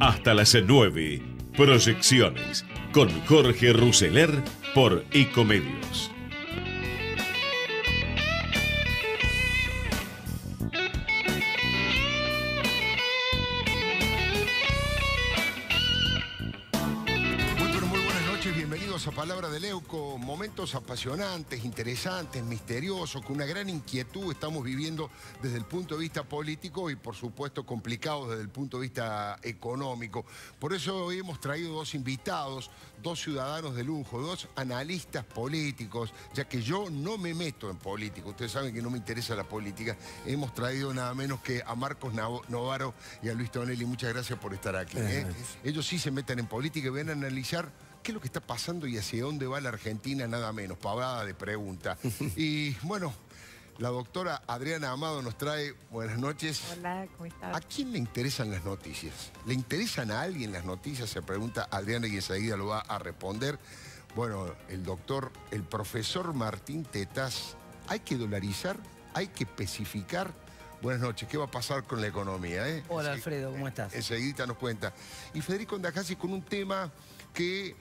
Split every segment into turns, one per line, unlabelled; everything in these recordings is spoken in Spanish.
hasta las 9. Proyecciones con Jorge Ruseler por Ecomedios.
apasionantes, interesantes, misteriosos, con una gran inquietud estamos viviendo desde el punto de vista político y por supuesto complicados desde el punto de vista económico. Por eso hoy hemos traído dos invitados, dos ciudadanos de lujo, dos analistas políticos, ya que yo no me meto en política, ustedes saben que no me interesa la política, hemos traído nada menos que a Marcos Novaro y a Luis Tonelli, muchas gracias por estar aquí. ¿eh? Ellos sí se meten en política y ven a analizar ¿qué es lo que está pasando y hacia dónde va la Argentina? Nada menos, pavada de pregunta. y bueno, la doctora Adriana Amado nos trae, buenas noches. Hola, ¿cómo estás? ¿A quién le interesan las noticias? ¿Le interesan a alguien las noticias? Se pregunta Adriana y enseguida lo va a responder. Bueno, el doctor, el profesor Martín Tetas. ¿hay que dolarizar? ¿Hay que especificar? Buenas noches, ¿qué va a pasar con la economía? Eh? Hola Alfredo, ¿cómo estás? Enseguida nos cuenta. Y Federico Andajasi con un tema que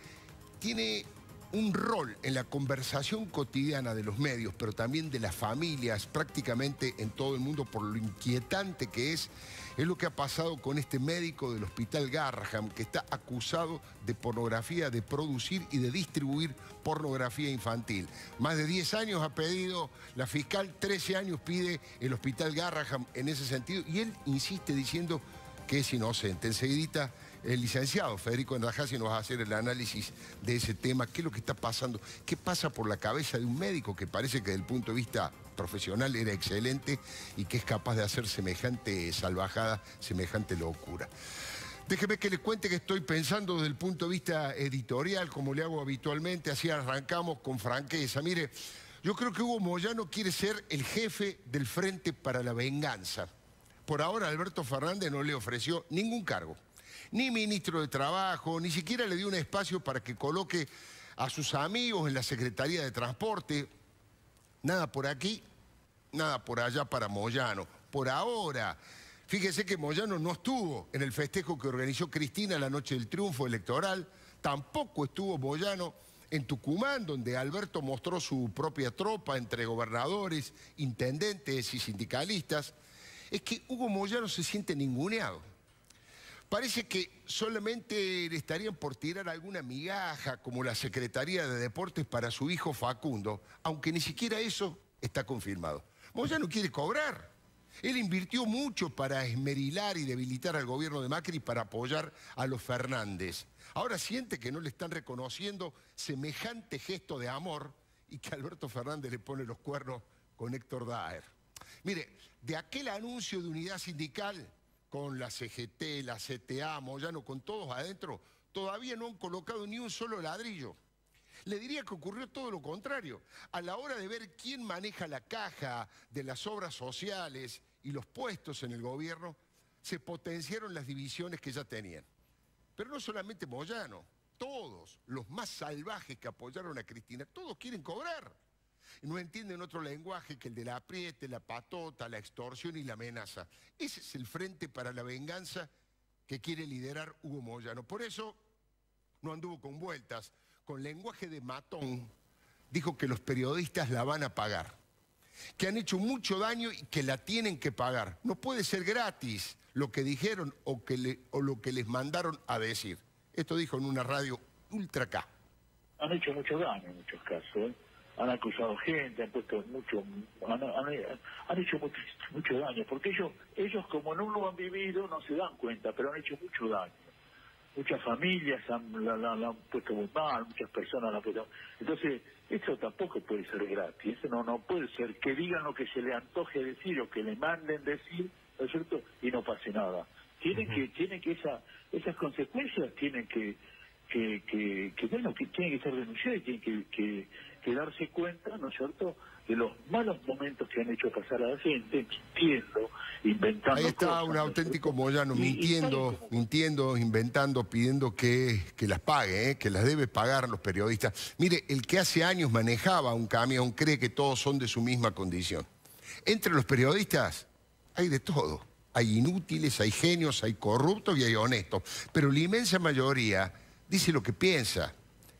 tiene un rol en la conversación cotidiana de los medios, pero también de las familias prácticamente en todo el mundo por lo inquietante que es, es lo que ha pasado con este médico del hospital Garraham que está acusado de pornografía, de producir y de distribuir pornografía infantil. Más de 10 años ha pedido la fiscal, 13 años pide el hospital Garraham en ese sentido, y él insiste diciendo que es inocente. Enseguidita el licenciado Federico Endajasi nos va a hacer el análisis de ese tema, qué es lo que está pasando, qué pasa por la cabeza de un médico que parece que desde el punto de vista profesional era excelente y que es capaz de hacer semejante salvajada, semejante locura. Déjeme que le cuente que estoy pensando desde el punto de vista editorial, como le hago habitualmente, así arrancamos con franqueza. Mire, yo creo que Hugo Moyano quiere ser el jefe del Frente para la Venganza. Por ahora Alberto Fernández no le ofreció ningún cargo ni ministro de Trabajo, ni siquiera le dio un espacio para que coloque a sus amigos en la Secretaría de Transporte. Nada por aquí, nada por allá para Moyano. Por ahora, fíjese que Moyano no estuvo en el festejo que organizó Cristina la noche del triunfo electoral, tampoco estuvo Moyano en Tucumán, donde Alberto mostró su propia tropa entre gobernadores, intendentes y sindicalistas, es que Hugo Moyano se siente ninguneado. Parece que solamente le estarían por tirar alguna migaja como la Secretaría de Deportes para su hijo Facundo, aunque ni siquiera eso está confirmado. Moya no quiere cobrar. Él invirtió mucho para esmerilar y debilitar al gobierno de Macri para apoyar a los Fernández. Ahora siente que no le están reconociendo semejante gesto de amor y que Alberto Fernández le pone los cuernos con Héctor Daer. Mire, de aquel anuncio de unidad sindical con la CGT, la CTA, Moyano, con todos adentro, todavía no han colocado ni un solo ladrillo. Le diría que ocurrió todo lo contrario. A la hora de ver quién maneja la caja de las obras sociales y los puestos en el gobierno, se potenciaron las divisiones que ya tenían. Pero no solamente Moyano, todos los más salvajes que apoyaron a Cristina, todos quieren cobrar no entienden otro lenguaje que el de la apriete, la patota, la extorsión y la amenaza. Ese es el frente para la venganza que quiere liderar Hugo Moyano. Por eso no anduvo con vueltas, con lenguaje de matón, dijo que los periodistas la van a pagar, que han hecho mucho daño y que la tienen que pagar. No puede ser gratis lo que dijeron o, o lo que les mandaron a decir. Esto dijo en una radio ultra K.
Han hecho mucho daño en muchos casos. ¿eh? han acusado gente, han puesto mucho, han, hecho mucho, daño, porque ellos, ellos como no lo han vivido no se dan cuenta, pero han hecho mucho daño. Muchas familias han, la, han puesto muy mal, muchas personas la han puesto... Entonces, eso tampoco puede ser gratis, eso no, no puede ser que digan lo que se le antoje decir o que le manden decir, ¿no es cierto? Y no pase nada. Tienen que, tienen que esa, esas consecuencias tienen que, que, que, que que tienen que ser denunciadas y tienen que que darse cuenta, ¿no es cierto?, de los malos momentos que han hecho pasar a la gente,
mintiendo, inventando. Ahí está un auténtico moyano, mintiendo,
mintiendo, inventando, pidiendo que, que las pague, ¿eh? que las debe pagar los periodistas. Mire, el que hace años manejaba un camión cree que todos son de su misma condición. Entre los periodistas hay de todo. Hay inútiles, hay genios, hay corruptos y hay honestos. Pero la inmensa mayoría dice lo que piensa,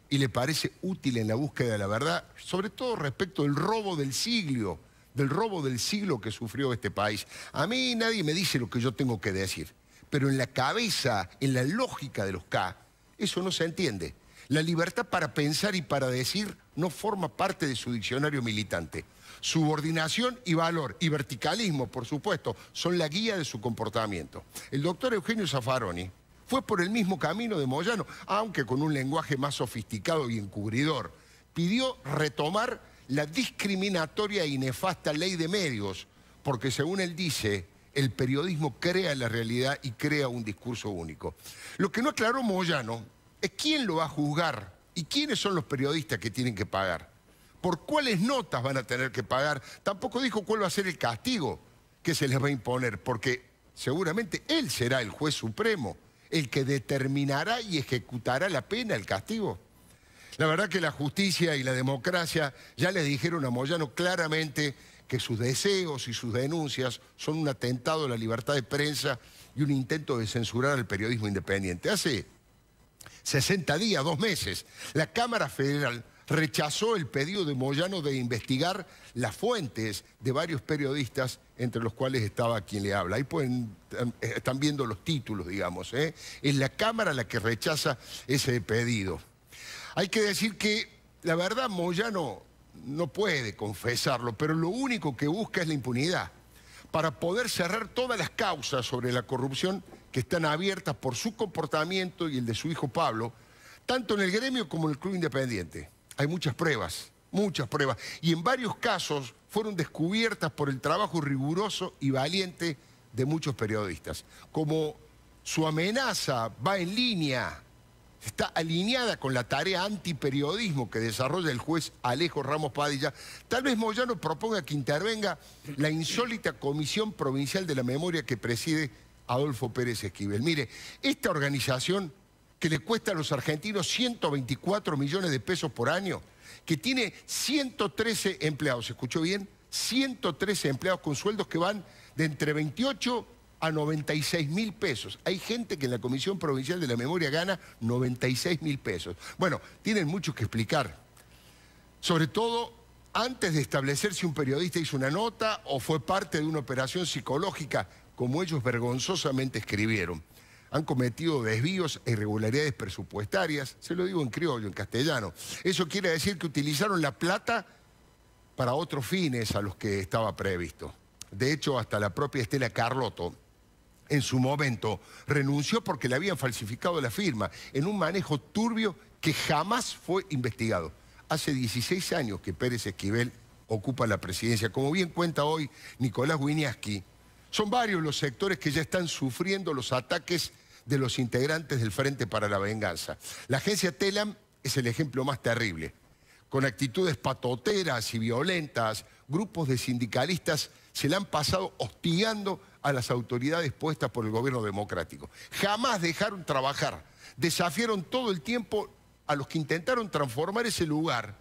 y le parece útil en la búsqueda de la verdad, sobre todo respecto del robo del siglo, del robo del siglo que sufrió este país. A mí nadie me dice lo que yo tengo que decir, pero en la cabeza, en la lógica de los K, eso no se entiende. La libertad para pensar y para decir no forma parte de su diccionario militante. Subordinación y valor, y verticalismo, por supuesto, son la guía de su comportamiento. El doctor Eugenio Zaffaroni, fue por el mismo camino de Moyano, aunque con un lenguaje más sofisticado y encubridor. Pidió retomar la discriminatoria y e nefasta ley de medios, porque según él dice, el periodismo crea la realidad y crea un discurso único. Lo que no aclaró Moyano es quién lo va a juzgar y quiénes son los periodistas que tienen que pagar. ¿Por cuáles notas van a tener que pagar? Tampoco dijo cuál va a ser el castigo que se les va a imponer, porque seguramente él será el juez supremo el que determinará y ejecutará la pena, el castigo. La verdad que la justicia y la democracia ya le dijeron a Moyano claramente que sus deseos y sus denuncias son un atentado a la libertad de prensa y un intento de censurar al periodismo independiente. Hace 60 días, dos meses, la Cámara Federal rechazó el pedido de Moyano de investigar las fuentes de varios periodistas, entre los cuales estaba quien le habla. Ahí pueden, eh, están viendo los títulos, digamos. ¿eh? Es la Cámara la que rechaza ese pedido. Hay que decir que, la verdad, Moyano no puede confesarlo, pero lo único que busca es la impunidad para poder cerrar todas las causas sobre la corrupción que están abiertas por su comportamiento y el de su hijo Pablo, tanto en el gremio como en el Club Independiente. Hay muchas pruebas, muchas pruebas. Y en varios casos fueron descubiertas por el trabajo riguroso y valiente de muchos periodistas. Como su amenaza va en línea, está alineada con la tarea antiperiodismo que desarrolla el juez Alejo Ramos Padilla, tal vez Moyano proponga que intervenga la insólita Comisión Provincial de la Memoria que preside Adolfo Pérez Esquivel. Mire, esta organización que le cuesta a los argentinos 124 millones de pesos por año, que tiene 113 empleados, ¿se ¿escuchó bien? 113 empleados con sueldos que van de entre 28 a 96 mil pesos. Hay gente que en la Comisión Provincial de la Memoria gana 96 mil pesos. Bueno, tienen mucho que explicar. Sobre todo antes de establecer si un periodista hizo una nota o fue parte de una operación psicológica, como ellos vergonzosamente escribieron han cometido desvíos e irregularidades presupuestarias. Se lo digo en criollo, en castellano. Eso quiere decir que utilizaron la plata para otros fines a los que estaba previsto. De hecho, hasta la propia Estela Carlotto, en su momento, renunció porque le habían falsificado la firma en un manejo turbio que jamás fue investigado. Hace 16 años que Pérez Esquivel ocupa la presidencia. Como bien cuenta hoy Nicolás Winiaski, son varios los sectores que ya están sufriendo los ataques de los integrantes del Frente para la Venganza. La agencia Telam es el ejemplo más terrible, con actitudes patoteras y violentas, grupos de sindicalistas se la han pasado hostigando a las autoridades puestas por el gobierno democrático. Jamás dejaron trabajar, desafiaron todo el tiempo a los que intentaron transformar ese lugar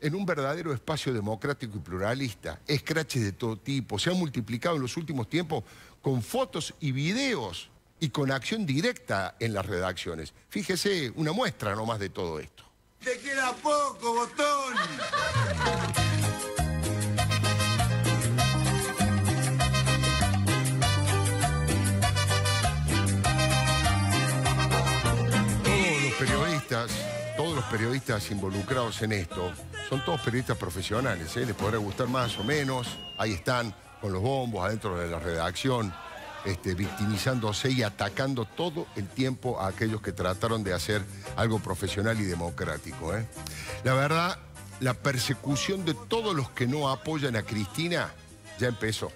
en un verdadero espacio democrático y pluralista. Escraches de todo tipo, se han multiplicado en los últimos tiempos con fotos y videos y con acción directa en las redacciones. Fíjese una muestra nomás de todo esto.
Te queda poco,
botón. Todos los periodistas, todos los periodistas involucrados en esto, son todos periodistas profesionales, ¿eh? les podrá gustar más o menos, ahí están con los bombos adentro de la redacción. Este, victimizándose y atacando todo el tiempo a aquellos que trataron de hacer algo profesional y democrático. ¿eh? La verdad, la persecución de todos los que no apoyan a Cristina ya empezó.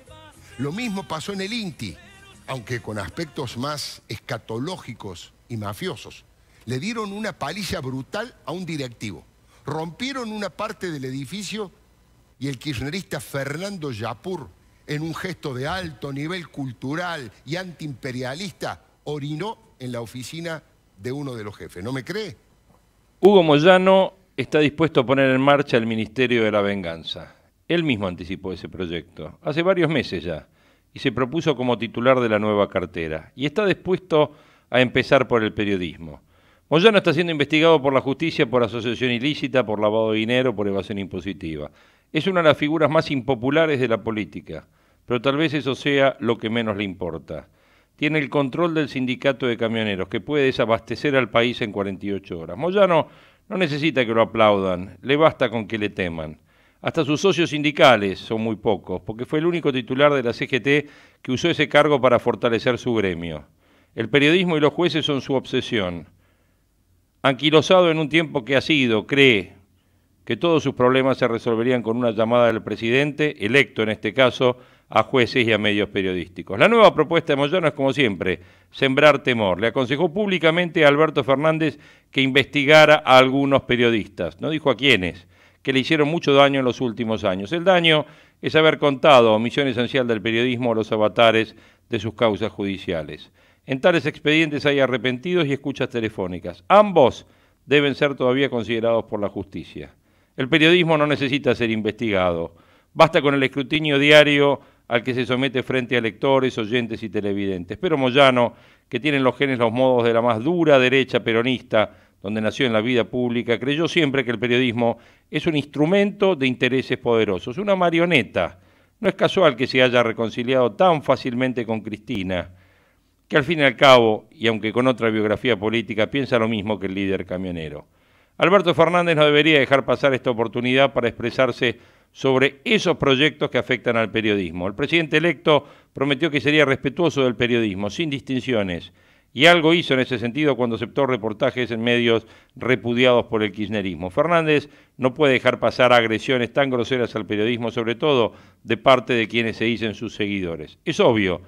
Lo mismo pasó en el INTI, aunque con aspectos más escatológicos y mafiosos. Le dieron una paliza brutal a un directivo. Rompieron una parte del edificio y el kirchnerista Fernando Yapur en un gesto de alto nivel cultural y antiimperialista, orinó en la oficina de uno de los jefes. ¿No me cree?
Hugo Moyano está dispuesto a poner en marcha el Ministerio de la Venganza. Él mismo anticipó ese proyecto, hace varios meses ya, y se propuso como titular de la nueva cartera, y está dispuesto a empezar por el periodismo. Moyano está siendo investigado por la justicia por asociación ilícita, por lavado de dinero, por evasión impositiva. Es una de las figuras más impopulares de la política, pero tal vez eso sea lo que menos le importa. Tiene el control del sindicato de camioneros, que puede desabastecer al país en 48 horas. Moyano no necesita que lo aplaudan, le basta con que le teman. Hasta sus socios sindicales son muy pocos, porque fue el único titular de la CGT que usó ese cargo para fortalecer su gremio. El periodismo y los jueces son su obsesión. Anquilosado en un tiempo que ha sido, cree, que todos sus problemas se resolverían con una llamada del presidente, electo en este caso, a jueces y a medios periodísticos. La nueva propuesta de Moyano es, como siempre, sembrar temor. Le aconsejó públicamente a Alberto Fernández que investigara a algunos periodistas, no dijo a quiénes, que le hicieron mucho daño en los últimos años. El daño es haber contado, omisión esencial del periodismo, a los avatares de sus causas judiciales. En tales expedientes hay arrepentidos y escuchas telefónicas. Ambos deben ser todavía considerados por la justicia. El periodismo no necesita ser investigado. Basta con el escrutinio diario al que se somete frente a lectores, oyentes y televidentes. Pero Moyano, que tiene en los genes los modos de la más dura derecha peronista, donde nació en la vida pública, creyó siempre que el periodismo es un instrumento de intereses poderosos, una marioneta. No es casual que se haya reconciliado tan fácilmente con Cristina, que al fin y al cabo, y aunque con otra biografía política, piensa lo mismo que el líder camionero. Alberto Fernández no debería dejar pasar esta oportunidad para expresarse sobre esos proyectos que afectan al periodismo. El presidente electo prometió que sería respetuoso del periodismo, sin distinciones, y algo hizo en ese sentido cuando aceptó reportajes en medios repudiados por el kirchnerismo. Fernández no puede dejar pasar agresiones tan groseras al periodismo, sobre todo de parte de quienes se dicen sus seguidores. Es obvio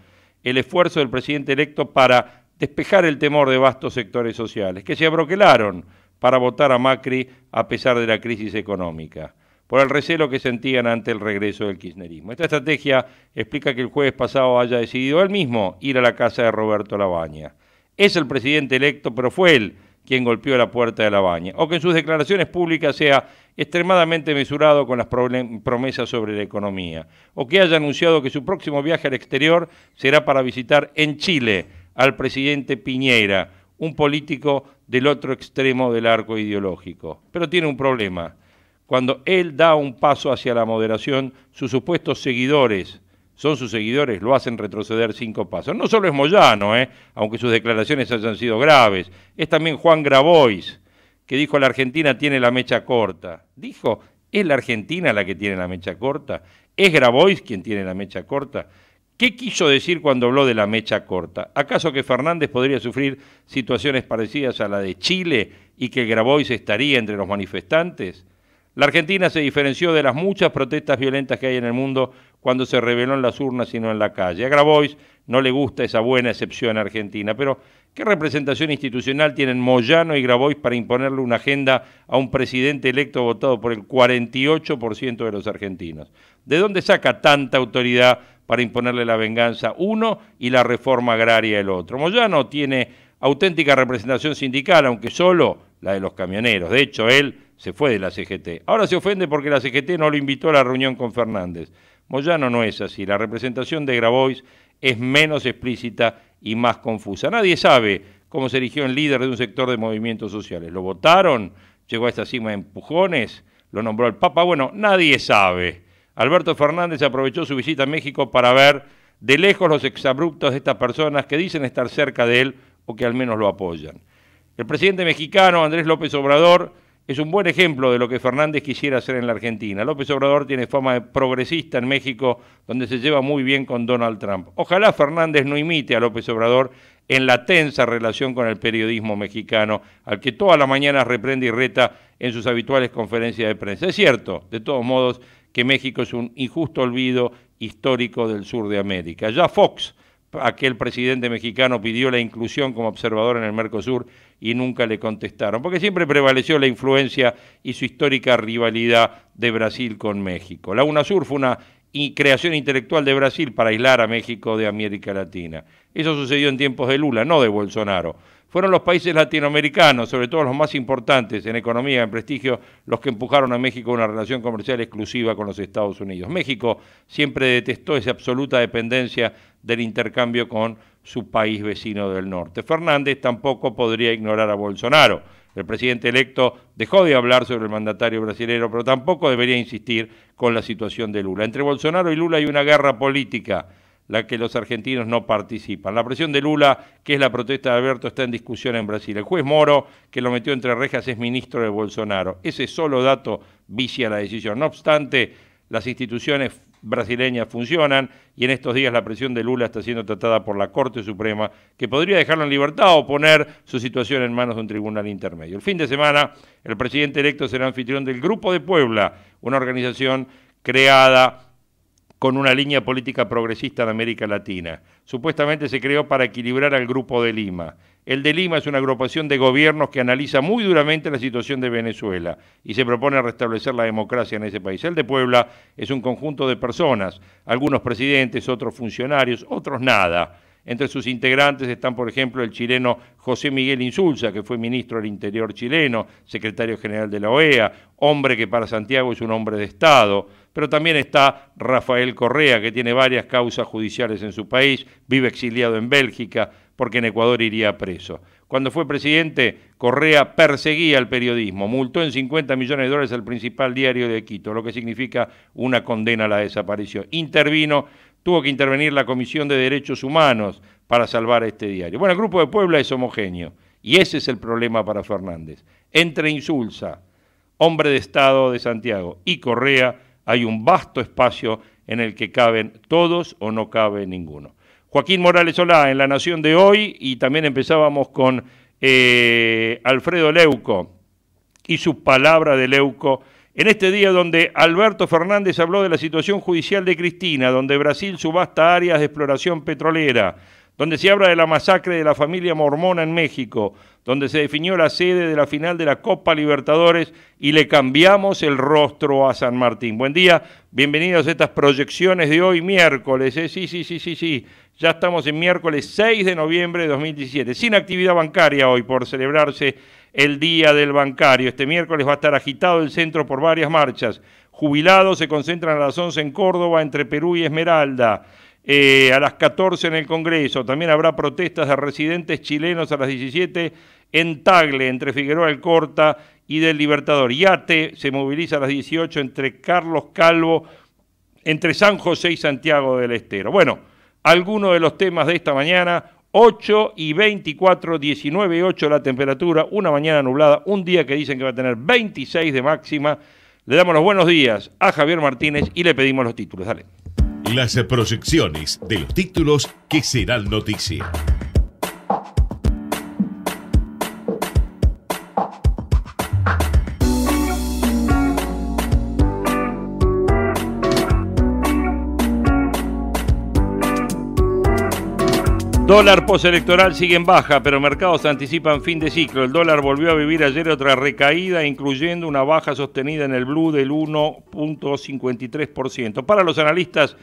el esfuerzo del presidente electo para despejar el temor de vastos sectores sociales, que se abroquelaron para votar a Macri a pesar de la crisis económica, por el recelo que sentían ante el regreso del kirchnerismo. Esta estrategia explica que el jueves pasado haya decidido él mismo ir a la casa de Roberto Labaña. Es el presidente electo, pero fue él quien golpeó la puerta de Labaña, o que en sus declaraciones públicas sea extremadamente mesurado con las promesas sobre la economía, o que haya anunciado que su próximo viaje al exterior será para visitar en Chile al presidente Piñera, un político del otro extremo del arco ideológico. Pero tiene un problema. Cuando él da un paso hacia la moderación, sus supuestos seguidores, son sus seguidores, lo hacen retroceder cinco pasos. No solo es Moyano, eh, aunque sus declaraciones hayan sido graves, es también Juan Grabois, que dijo la Argentina tiene la mecha corta. Dijo, ¿es la Argentina la que tiene la mecha corta? ¿Es Grabois quien tiene la mecha corta? ¿Qué quiso decir cuando habló de la mecha corta? ¿Acaso que Fernández podría sufrir situaciones parecidas a la de Chile y que Grabois estaría entre los manifestantes? La Argentina se diferenció de las muchas protestas violentas que hay en el mundo cuando se reveló en las urnas y no en la calle. A Grabois no le gusta esa buena excepción argentina, pero ¿Qué representación institucional tienen Moyano y Grabois para imponerle una agenda a un presidente electo votado por el 48% de los argentinos? ¿De dónde saca tanta autoridad para imponerle la venganza uno y la reforma agraria el otro? Moyano tiene auténtica representación sindical, aunque solo la de los camioneros. De hecho, él se fue de la CGT. Ahora se ofende porque la CGT no lo invitó a la reunión con Fernández. Moyano no es así. La representación de Grabois es menos explícita y más confusa. Nadie sabe cómo se eligió el líder de un sector de movimientos sociales. ¿Lo votaron? ¿Llegó a esta cima de empujones? ¿Lo nombró el Papa? Bueno, nadie sabe. Alberto Fernández aprovechó su visita a México para ver de lejos los exabruptos de estas personas que dicen estar cerca de él o que al menos lo apoyan. El presidente mexicano Andrés López Obrador es un buen ejemplo de lo que Fernández quisiera hacer en la Argentina. López Obrador tiene fama de progresista en México, donde se lleva muy bien con Donald Trump. Ojalá Fernández no imite a López Obrador en la tensa relación con el periodismo mexicano, al que toda la mañana reprende y reta en sus habituales conferencias de prensa. Es cierto, de todos modos, que México es un injusto olvido histórico del sur de América. Ya Fox aquel presidente mexicano pidió la inclusión como observador en el Mercosur y nunca le contestaron, porque siempre prevaleció la influencia y su histórica rivalidad de Brasil con México. La UNASUR fue una creación intelectual de Brasil para aislar a México de América Latina. Eso sucedió en tiempos de Lula, no de Bolsonaro. Fueron los países latinoamericanos, sobre todo los más importantes en economía, en prestigio, los que empujaron a México a una relación comercial exclusiva con los Estados Unidos. México siempre detestó esa absoluta dependencia del intercambio con su país vecino del norte. Fernández tampoco podría ignorar a Bolsonaro. El presidente electo dejó de hablar sobre el mandatario brasileño, pero tampoco debería insistir con la situación de Lula. Entre Bolsonaro y Lula hay una guerra política, la que los argentinos no participan. La presión de Lula, que es la protesta de Alberto, está en discusión en Brasil. El juez Moro, que lo metió entre rejas, es ministro de Bolsonaro. Ese solo dato vicia la decisión. No obstante, las instituciones brasileñas funcionan y en estos días la presión de Lula está siendo tratada por la Corte Suprema, que podría dejarlo en libertad o poner su situación en manos de un tribunal intermedio. El fin de semana, el presidente electo será anfitrión del Grupo de Puebla, una organización creada con una línea política progresista en América Latina. Supuestamente se creó para equilibrar al Grupo de Lima. El de Lima es una agrupación de gobiernos que analiza muy duramente la situación de Venezuela y se propone restablecer la democracia en ese país. El de Puebla es un conjunto de personas, algunos presidentes, otros funcionarios, otros nada. Entre sus integrantes están, por ejemplo, el chileno José Miguel Insulza, que fue ministro del Interior chileno, secretario general de la OEA, hombre que para Santiago es un hombre de Estado. Pero también está Rafael Correa, que tiene varias causas judiciales en su país, vive exiliado en Bélgica porque en Ecuador iría preso. Cuando fue presidente, Correa perseguía al periodismo, multó en 50 millones de dólares al principal diario de Quito, lo que significa una condena a la desaparición. Intervino, tuvo que intervenir la Comisión de Derechos Humanos para salvar este diario. Bueno, el Grupo de Puebla es homogéneo y ese es el problema para Fernández. Entre Insulsa, hombre de Estado de Santiago, y Correa hay un vasto espacio en el que caben todos o no cabe ninguno. Joaquín Morales Solá en La Nación de hoy y también empezábamos con eh, Alfredo Leuco y su palabra de Leuco. En este día donde Alberto Fernández habló de la situación judicial de Cristina, donde Brasil subasta áreas de exploración petrolera, donde se habla de la masacre de la familia mormona en México, donde se definió la sede de la final de la Copa Libertadores y le cambiamos el rostro a San Martín. Buen día, bienvenidos a estas proyecciones de hoy miércoles. ¿eh? Sí, sí, sí, sí, sí. Ya estamos en miércoles 6 de noviembre de 2017, sin actividad bancaria hoy por celebrarse el Día del Bancario. Este miércoles va a estar agitado el centro por varias marchas. Jubilados se concentran a las 11 en Córdoba, entre Perú y Esmeralda. Eh, a las 14 en el Congreso. También habrá protestas de residentes chilenos a las 17 en Tagle, entre Figueroa Alcorta Corta y del Libertador. Yate se moviliza a las 18 entre Carlos Calvo, entre San José y Santiago del Estero. Bueno, algunos de los temas de esta mañana. 8 y 24, 19 y 8 la temperatura, una mañana nublada, un día que dicen que va a tener 26 de máxima. Le damos los buenos días a Javier Martínez y le pedimos los títulos. Dale
las proyecciones de los títulos que serán noticia.
Dólar postelectoral sigue en baja, pero mercados anticipan fin de ciclo. El dólar volvió a vivir ayer otra recaída, incluyendo una baja sostenida en el blue del 1.53%. Para los analistas,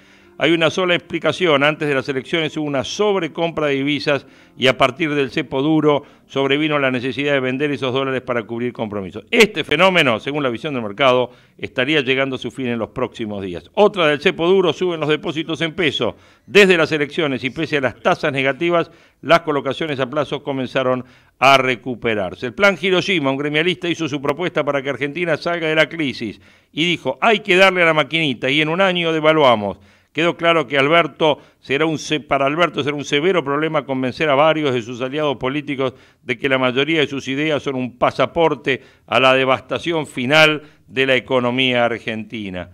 hay una sola explicación. Antes de las elecciones hubo una sobrecompra de divisas y a partir del cepo duro sobrevino la necesidad de vender esos dólares para cubrir compromisos. Este fenómeno, según la visión del mercado, estaría llegando a su fin en los próximos días. Otra del cepo duro suben los depósitos en peso. Desde las elecciones y pese a las tasas negativas, las colocaciones a plazo comenzaron a recuperarse. El plan Hiroshima, un gremialista, hizo su propuesta para que Argentina salga de la crisis y dijo, hay que darle a la maquinita y en un año devaluamos. Quedó claro que Alberto será un, para Alberto será un severo problema convencer a varios de sus aliados políticos de que la mayoría de sus ideas son un pasaporte a la devastación final de la economía argentina.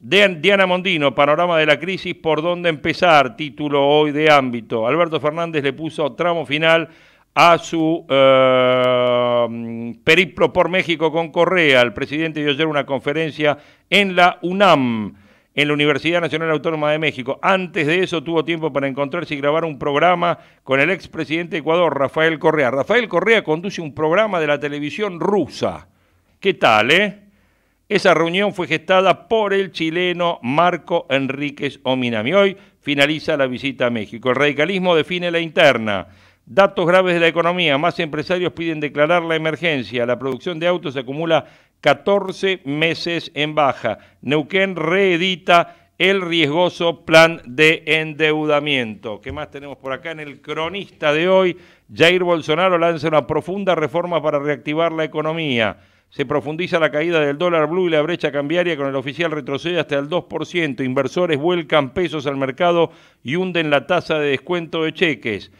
Diana Mondino, panorama de la crisis, por dónde empezar, título hoy de ámbito. Alberto Fernández le puso tramo final a su eh, periplo por México con Correa. El presidente dio ayer una conferencia en la UNAM en la Universidad Nacional Autónoma de México. Antes de eso tuvo tiempo para encontrarse y grabar un programa con el expresidente de Ecuador, Rafael Correa. Rafael Correa conduce un programa de la televisión rusa. ¿Qué tal, eh? Esa reunión fue gestada por el chileno Marco Enríquez Ominami. Hoy finaliza la visita a México. El radicalismo define la interna. Datos graves de la economía. Más empresarios piden declarar la emergencia. La producción de autos acumula 14 meses en baja. Neuquén reedita el riesgoso plan de endeudamiento. ¿Qué más tenemos por acá en el cronista de hoy? Jair Bolsonaro lanza una profunda reforma para reactivar la economía. Se profundiza la caída del dólar blue y la brecha cambiaria con el oficial retrocede hasta el 2%. Inversores vuelcan pesos al mercado y hunden la tasa de descuento de cheques.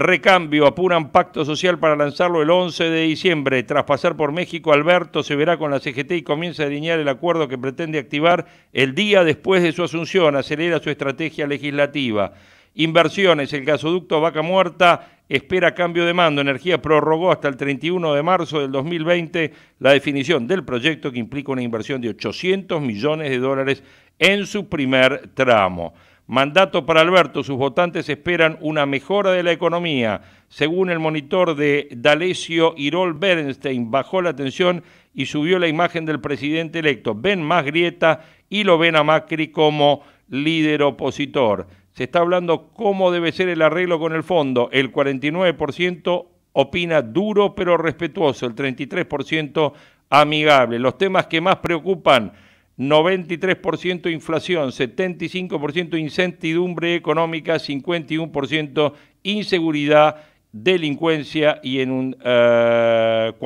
Recambio, apuran pacto social para lanzarlo el 11 de diciembre. Tras pasar por México, Alberto se verá con la CGT y comienza a delinear el acuerdo que pretende activar el día después de su asunción. Acelera su estrategia legislativa. Inversiones, el gasoducto Vaca Muerta espera cambio de mando. Energía prorrogó hasta el 31 de marzo del 2020 la definición del proyecto que implica una inversión de 800 millones de dólares en su primer tramo. Mandato para Alberto, sus votantes esperan una mejora de la economía. Según el monitor de D'Alessio Irol Bernstein, bajó la atención y subió la imagen del presidente electo. Ven más grieta y lo ven a Macri como líder opositor. Se está hablando cómo debe ser el arreglo con el fondo. El 49% opina duro pero respetuoso, el 33% amigable. Los temas que más preocupan 93% inflación, 75% incertidumbre económica, 51% inseguridad, delincuencia y en un 40%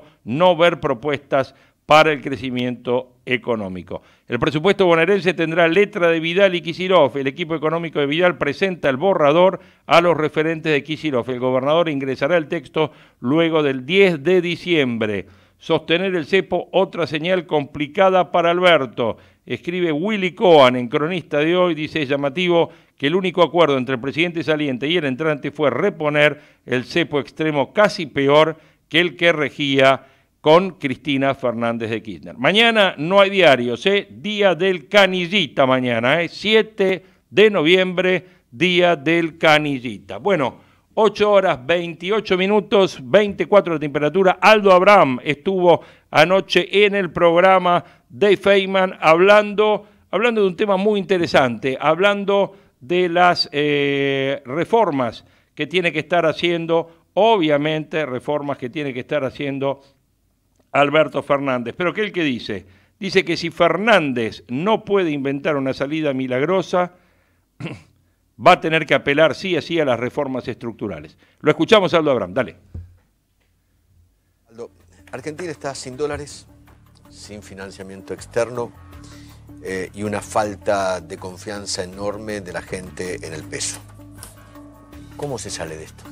eh, no ver propuestas para el crecimiento económico. El presupuesto bonaerense tendrá letra de Vidal y Kisilov. El equipo económico de Vidal presenta el borrador a los referentes de kisirov El gobernador ingresará el texto luego del 10 de diciembre sostener el cepo, otra señal complicada para Alberto. Escribe Willy Cohen en Cronista de hoy, dice llamativo que el único acuerdo entre el presidente saliente y el entrante fue reponer el cepo extremo casi peor que el que regía con Cristina Fernández de Kirchner. Mañana no hay diarios, ¿eh? día del canillita mañana, ¿eh? 7 de noviembre, día del canillita. Bueno. 8 horas 28 minutos, 24 de temperatura. Aldo Abraham estuvo anoche en el programa de Feynman hablando, hablando de un tema muy interesante, hablando de las eh, reformas que tiene que estar haciendo, obviamente reformas que tiene que estar haciendo Alberto Fernández. Pero ¿qué es el que dice? Dice que si Fernández no puede inventar una salida milagrosa, va a tener que apelar sí a sí a las reformas estructurales. Lo escuchamos, Aldo Abraham,
dale. Aldo, Argentina está sin dólares, sin financiamiento externo eh, y una falta de confianza enorme de la gente en el peso. ¿Cómo se sale de esto?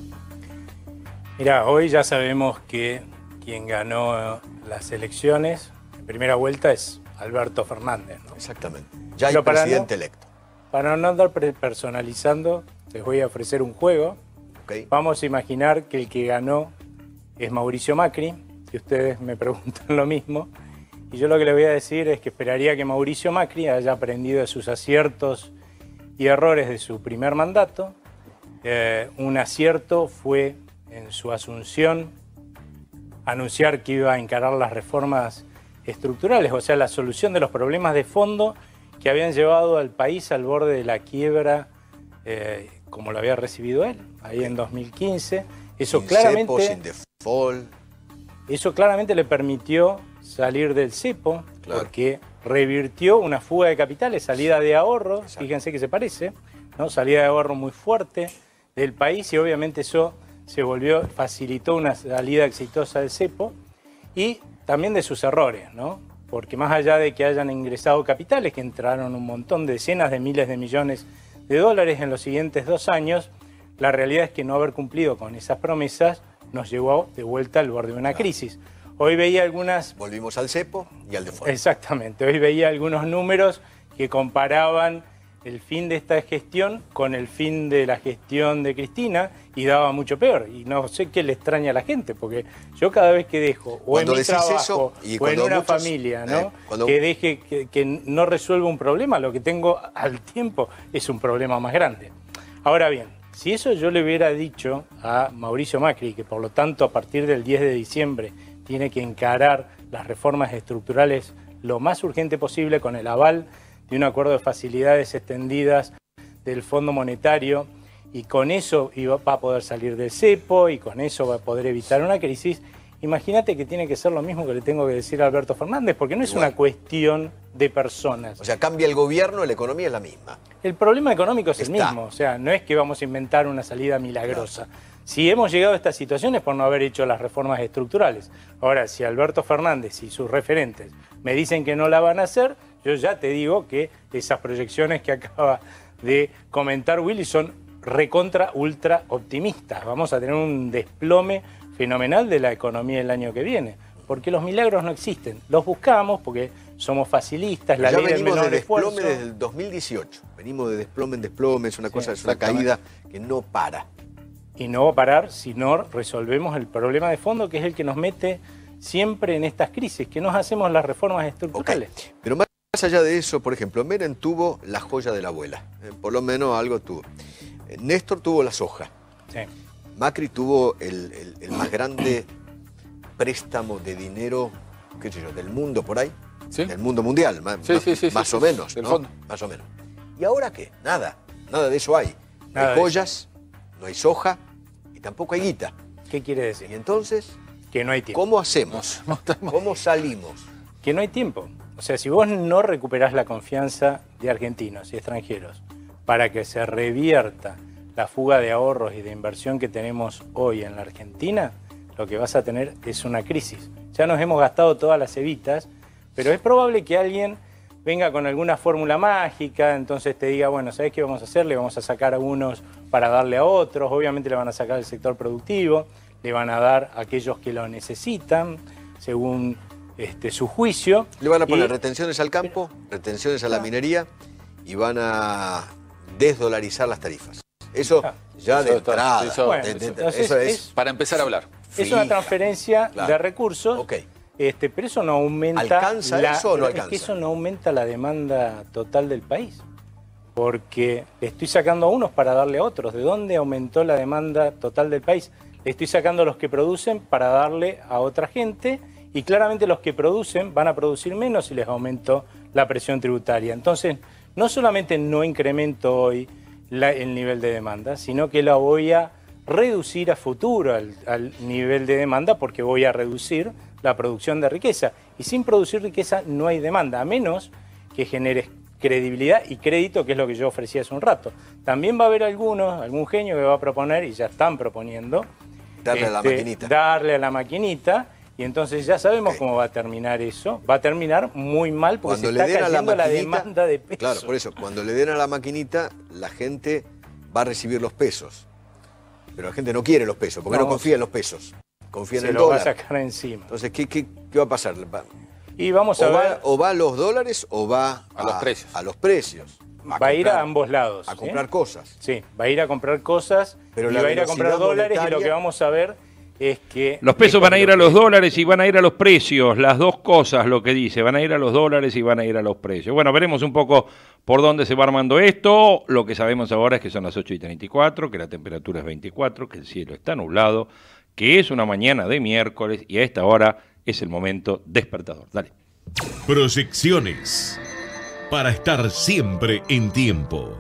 Mira, hoy ya sabemos que quien ganó las elecciones en primera vuelta es Alberto Fernández. Exactamente. Ya hay presidente electo. Para no andar personalizando, les voy a ofrecer un juego. Vamos a imaginar que el que ganó es Mauricio Macri, si ustedes me preguntan lo mismo. Y yo lo que les voy a decir es que esperaría que Mauricio Macri haya aprendido de sus aciertos y errores de su primer mandato. Eh, un acierto fue en su asunción anunciar que iba a encarar las reformas estructurales, o sea, la solución de los problemas de fondo que habían llevado al país al borde de la quiebra eh, como lo había recibido él, ahí en 2015. Eso claramente... Eso claramente le permitió salir del cepo, porque revirtió una fuga de capitales, salida de ahorro, fíjense que se parece, ¿no? salida de ahorro muy fuerte del país y obviamente eso se volvió, facilitó una salida exitosa del cepo y también de sus errores, ¿no? porque más allá de que hayan ingresado capitales, que entraron un montón de decenas de miles de millones de dólares en los siguientes dos años, la realidad es que no haber cumplido con esas promesas nos llevó de vuelta al borde de una crisis. Hoy veía algunas... Volvimos al cepo y al default. Exactamente, hoy veía algunos números que comparaban el fin de esta gestión con el fin de la gestión de Cristina y daba mucho peor. Y no sé qué le extraña a la gente, porque yo cada vez que dejo, o en mi trabajo, o en una familia, eh, que deje que, que no resuelva un problema, lo que tengo al tiempo es un problema más grande. Ahora bien, si eso yo le hubiera dicho a Mauricio Macri, que por lo tanto a partir del 10 de diciembre tiene que encarar las reformas estructurales lo más urgente posible con el aval de un acuerdo de facilidades extendidas del Fondo Monetario y con eso va a poder salir del cepo y con eso va a poder evitar una crisis. Imagínate que tiene que ser lo mismo que le tengo que decir a Alberto Fernández, porque no es una cuestión de personas. O sea, cambia el gobierno, la economía es la misma. El problema económico es el mismo, o sea, no es que vamos a inventar una salida milagrosa. Si hemos llegado a estas situaciones por no haber hecho las reformas estructurales. Ahora, si Alberto Fernández y sus referentes me dicen que no la van a hacer, yo ya te digo que esas proyecciones que acaba de comentar Willy son recontra ultra optimistas. Vamos a tener un desplome fenomenal de la economía el año que viene. Porque los milagros no existen. Los buscamos porque somos facilistas. la ya ley venimos del de desplome desde
el 2018. Venimos de desplome en desplome. Es una cosa, es una caída que no para. Y no va a parar si no
resolvemos el problema de fondo, que es el que nos mete siempre en estas crisis, que no hacemos las reformas
estructurales. Pero más allá de eso, por ejemplo, Meren tuvo la joya de la abuela, eh, por lo menos algo tuvo. Eh, Néstor tuvo la soja. Macri tuvo el, más grande préstamo de dinero, qué del mundo por ahí, del mundo mundial, más, o menos. Más o menos. ¿Y ahora qué? Nada, nada de eso hay. No hay joyas, no hay soja y tampoco hay guita. ¿Qué quiere decir? Y entonces, que no hay tiempo. ¿Cómo hacemos? ¿Cómo salimos? Que no hay
tiempo. O sea, si vos no recuperás la confianza de argentinos y extranjeros para que se revierta la fuga de ahorros y de inversión que tenemos hoy en la Argentina, lo que vas a tener es una crisis. Ya nos hemos gastado todas las evitas, pero es probable que alguien venga con alguna fórmula mágica, entonces te diga, bueno, ¿sabés qué vamos a hacer? Le vamos a sacar a unos para darle a otros, obviamente le van a sacar al sector productivo, le van a dar a aquellos que lo necesitan, según este, su juicio.
Le van a poner retenciones al campo, retenciones a la minería y van a desdolarizar las tarifas. Eso ya de entrada. Eso, es, Para empezar a hablar. Es una
transferencia de
recursos.
Este, pero eso no aumenta. ¿Alcanza eso o no alcanza? eso no aumenta la demanda total del país. Porque estoy sacando a unos para darle a otros. ¿De dónde aumentó la demanda total del país? estoy sacando a los que producen para darle a otra gente y claramente los que producen van a producir menos si les aumento la presión tributaria. Entonces, no solamente no incremento hoy el nivel de demanda, sino que la voy a reducir a futuro al, nivel de demanda porque voy a reducir la producción de riqueza. Y sin producir riqueza no hay demanda, a menos que generes credibilidad y crédito, que es lo que yo ofrecí hace un rato. También va a haber algunos, algún genio que va a proponer, y ya están proponiendo, darle a la este, maquinita. Darle a la maquinita y entonces ya sabemos cómo va a terminar eso. Va a terminar muy mal porque está la, demanda
de pesos. Claro, por eso, cuando le den a la maquinita, la gente va a recibir los pesos. Pero la gente no quiere los pesos, porque no, confía en los pesos. Confía en el dólar. Se va a sacar encima. Entonces, ¿qué, va a pasar? Y vamos a o Va, a los dólares o va a, los precios. A los precios. va a ir a ambos lados.
A comprar cosas. Sí, va a ir a comprar
cosas, Pero va a ir a comprar dólares y lo que
vamos a ver que... Los pesos van a ir a los
dólares y van a ir a los precios, las dos cosas lo que dice, van a ir a los dólares y van a ir a los precios. Bueno, veremos un poco por dónde se va armando esto. Lo que sabemos ahora es que son las 8 y 34, que la temperatura es 24, que el cielo está nublado, que es una mañana de miércoles y a esta hora es el momento despertador.
Dale. Proyecciones para estar siempre en tiempo.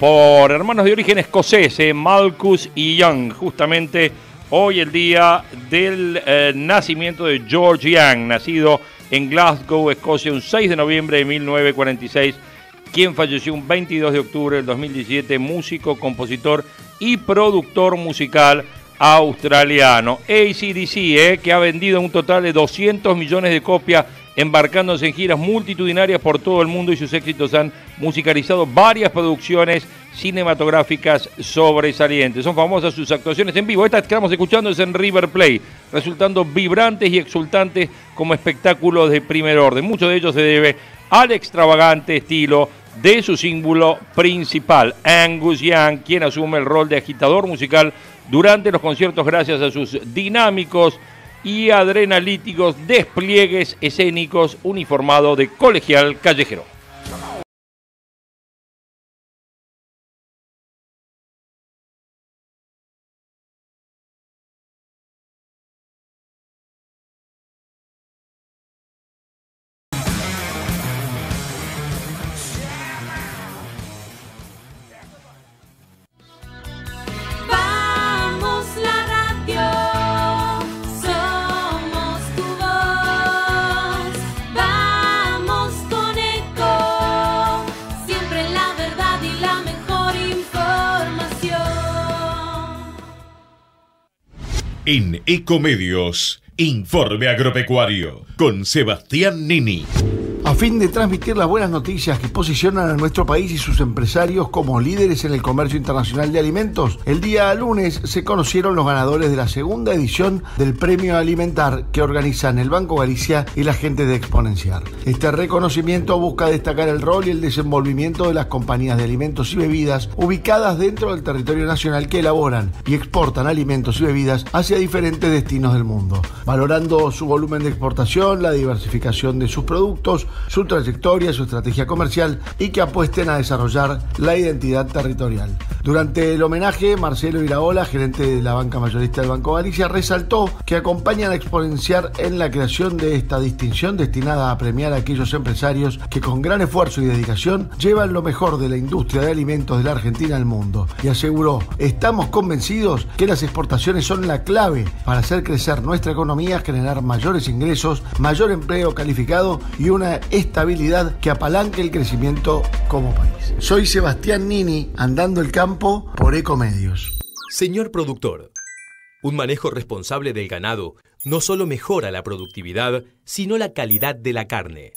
por hermanos de origen escocés, eh, Malcus y Young, justamente
hoy el día del eh, nacimiento de George Young, nacido en Glasgow, Escocia, un 6 de noviembre de 1946, quien falleció un 22 de octubre del 2017, músico, compositor y productor musical australiano. ACDC, eh, que ha vendido un total de 200 millones de copias embarcándose en giras multitudinarias por todo el mundo y sus éxitos han musicalizado varias producciones cinematográficas sobresalientes. Son famosas sus actuaciones en vivo. Esta que estamos escuchando es en River Play, resultando vibrantes y exultantes como espectáculos de primer orden. Mucho de ellos se debe al extravagante estilo de su símbolo principal, Angus Young, quien asume el rol de agitador musical durante los conciertos gracias a sus dinámicos y adrenalíticos despliegues escénicos
uniformado de colegial callejero.
En Ecomedios, Informe Agropecuario, con Sebastián Nini
a fin de transmitir las buenas noticias que posicionan a nuestro país y sus empresarios como líderes en el comercio internacional de alimentos. El día lunes se conocieron los ganadores de la segunda edición del Premio Alimentar que organizan el Banco Galicia y la gente de Exponencial. Este reconocimiento busca destacar el rol y el desenvolvimiento de las compañías de alimentos y bebidas ubicadas dentro del territorio nacional que elaboran y exportan alimentos y bebidas hacia diferentes destinos del mundo, valorando su volumen de exportación, la diversificación de sus productos, su trayectoria, su estrategia comercial y que apuesten a desarrollar la identidad territorial. Durante el homenaje, Marcelo Iraola, gerente de la banca mayorista del Banco Galicia, resaltó que acompañan a exponenciar en la creación de esta distinción destinada a premiar a aquellos empresarios que con gran esfuerzo y dedicación llevan lo mejor de la industria de alimentos de la Argentina al mundo. Y aseguró, estamos convencidos que las exportaciones son la clave para hacer crecer nuestra economía, generar mayores ingresos, mayor empleo calificado y una estabilidad que apalanque el crecimiento como país. Soy Sebastián Nini, andando el campo por Ecomedios. Señor productor, un
manejo responsable del ganado no solo mejora la productividad, sino la calidad de la carne.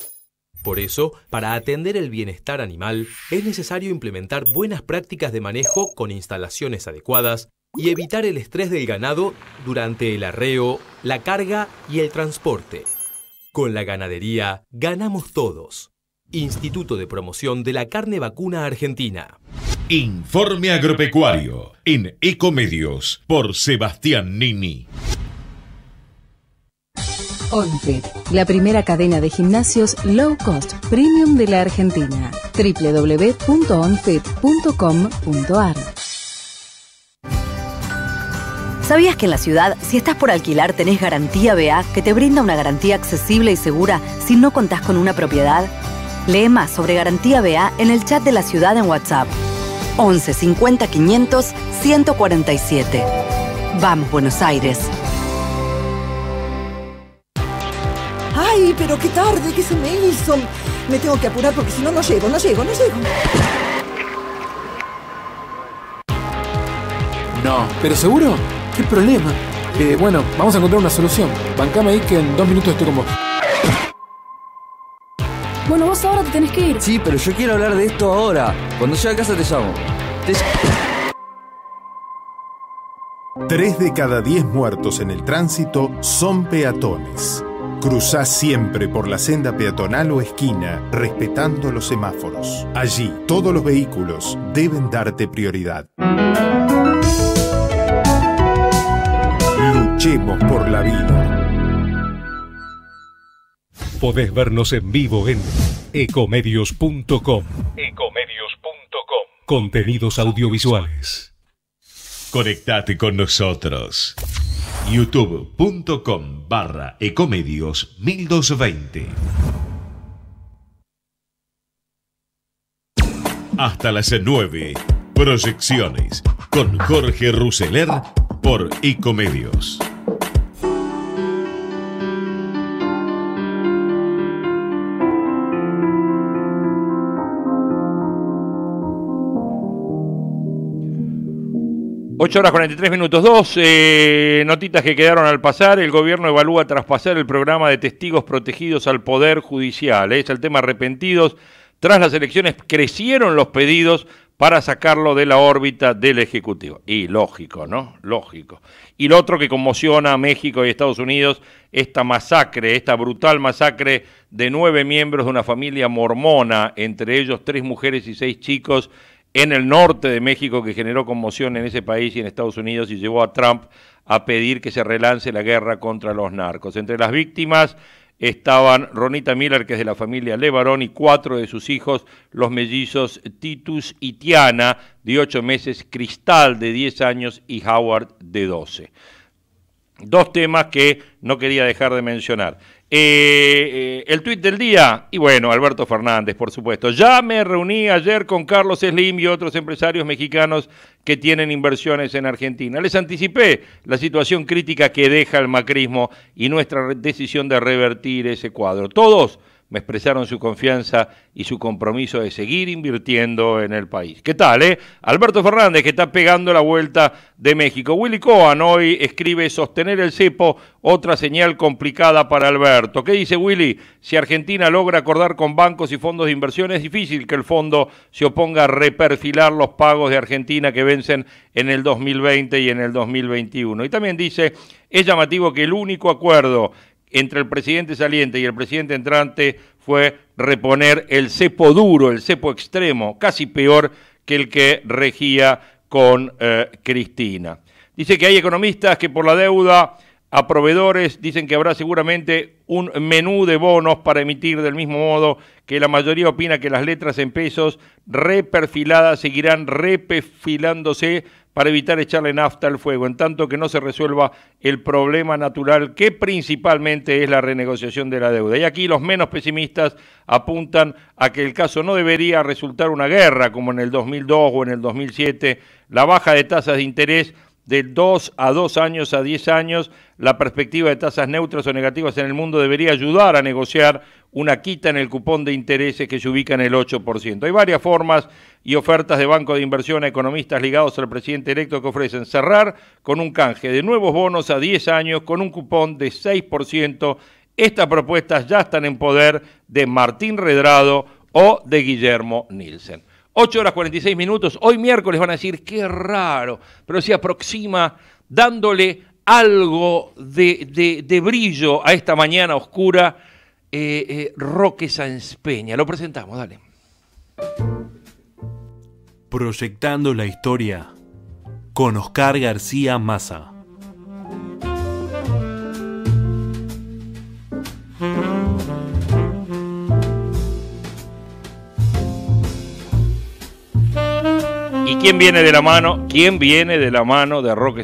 Por eso, para atender el bienestar animal, es necesario implementar buenas prácticas de manejo con instalaciones adecuadas y evitar el estrés del ganado durante el arreo, la carga y el transporte. Con la ganadería
ganamos todos. Instituto de Promoción de la Carne Vacuna Argentina. Informe Agropecuario en Ecomedios por Sebastián Nini.
11. La primera cadena de gimnasios low cost premium de la Argentina. www.onfit.com.ar
¿Sabías que en la
ciudad, si estás por alquilar, tenés garantía BA que te brinda una garantía accesible y segura si no contás con una propiedad? Lee más sobre garantía BA en el chat de la ciudad en WhatsApp. 11 50 500 147. Vamos, Buenos Aires. ¡Ay, pero qué tarde
qué se me Me tengo que apurar porque si no, no llego, no llego, no llego.
No, ¿pero seguro? ¿Qué problema?
Eh, bueno, vamos a encontrar una solución. Bancame ahí que en dos minutos estoy con vos. Bueno, vos ahora te tenés que ir. Sí, pero yo quiero hablar de esto ahora. Cuando llegue a casa te llamo. Te... Tres de cada diez muertos en el tránsito son peatones. Cruzá siempre por la senda peatonal o esquina, respetando los semáforos. Allí, todos los vehículos deben darte prioridad. por la vida. Podés vernos en vivo en ecomedios.com. Ecomedios.com. Contenidos audiovisuales. Conectate con nosotros. youtube.com barra ecomedios 1220. Hasta las 9. Proyecciones con Jorge Ruseler por Ecomedios.
8 horas 43 minutos dos eh, notitas que quedaron al pasar. El gobierno evalúa traspasar el programa de testigos protegidos al Poder Judicial. Es el tema arrepentidos. Tras las elecciones crecieron los pedidos para sacarlo de la órbita del Ejecutivo. Y lógico, ¿no? Lógico. Y lo otro que conmociona a México y Estados Unidos, esta masacre, esta brutal masacre de nueve miembros de una familia mormona, entre ellos tres mujeres y seis chicos, en el norte de México que generó conmoción en ese país y en Estados Unidos y llevó a Trump a pedir que se relance la guerra contra los narcos. Entre las víctimas estaban Ronita Miller, que es de la familia Levarón, y cuatro de sus hijos, los mellizos Titus y Tiana, de ocho meses, Cristal, de diez años, y Howard, de 12. Dos temas que no quería dejar de mencionar. Eh, eh, el tuit del día, y bueno, Alberto Fernández, por supuesto. Ya me reuní ayer con Carlos Slim y otros empresarios mexicanos que tienen inversiones en Argentina. Les anticipé la situación crítica que deja el macrismo y nuestra decisión de revertir ese cuadro. Todos me expresaron su confianza y su compromiso de seguir invirtiendo en el país. ¿Qué tal, eh? Alberto Fernández, que está pegando la vuelta de México. Willy Cohen hoy escribe sostener el cepo, otra señal complicada para Alberto. ¿Qué dice Willy? Si Argentina logra acordar con bancos y fondos de inversión, es difícil que el fondo se oponga a reperfilar los pagos de Argentina que vencen en el 2020 y en el 2021. Y también dice, es llamativo que el único acuerdo entre el presidente saliente y el presidente entrante fue reponer el cepo duro, el cepo extremo, casi peor que el que regía con eh, Cristina. Dice que hay economistas que por la deuda a proveedores dicen que habrá seguramente un menú de bonos para emitir del mismo modo que la mayoría opina que las letras en pesos reperfiladas seguirán reperfilándose para evitar echarle nafta al fuego, en tanto que no se resuelva el problema natural que principalmente es la renegociación de la deuda. Y aquí los menos pesimistas apuntan a que el caso no debería resultar una guerra como en el 2002 o en el 2007. La baja de tasas de interés de 2 a 2 años a 10 años, la perspectiva de tasas neutras o negativas en el mundo debería ayudar a negociar una quita en el cupón de intereses que se ubica en el 8%. Hay varias formas y ofertas de banco de inversión a economistas ligados al presidente electo que ofrecen cerrar con un canje de nuevos bonos a 10 años con un cupón de 6%. Estas propuestas ya están en poder de Martín Redrado o de Guillermo Nielsen. 8 horas 46 minutos. Hoy miércoles van a decir, qué raro, pero se aproxima dándole algo de, brillo a esta mañana oscura. Eh, eh, Roque Sanz Peña. Lo presentamos, dale.
Proyectando la historia con Oscar García Maza.
¿Quién viene de la mano? ¿Quién viene de la mano de Roque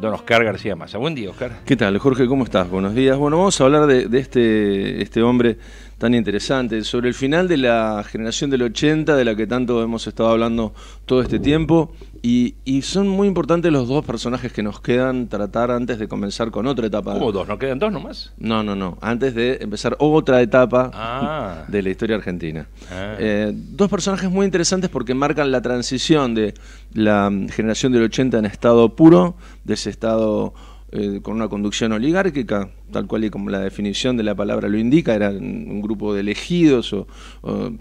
Don Oscar García Massa. Buen día, Oscar.
¿Qué tal, Jorge? ¿Cómo estás? Buenos días. Bueno, vamos a hablar de, este, este hombre tan interesante, sobre el final de la generación del 80, de la que tanto hemos estado hablando todo este tiempo. Y, son muy importantes los dos personajes que nos quedan tratar antes de comenzar con otra etapa. ¿Cómo dos? ¿No quedan dos nomás? No, no, no. Antes de empezar otra etapa ah. de la historia argentina. Ah. Eh, dos personajes muy interesantes porque marcan la transición de la generación del 80 en estado puro, de ese estado eh, con una conducción oligárquica, tal cual y como la definición de la palabra lo indica, era un grupo de elegidos o,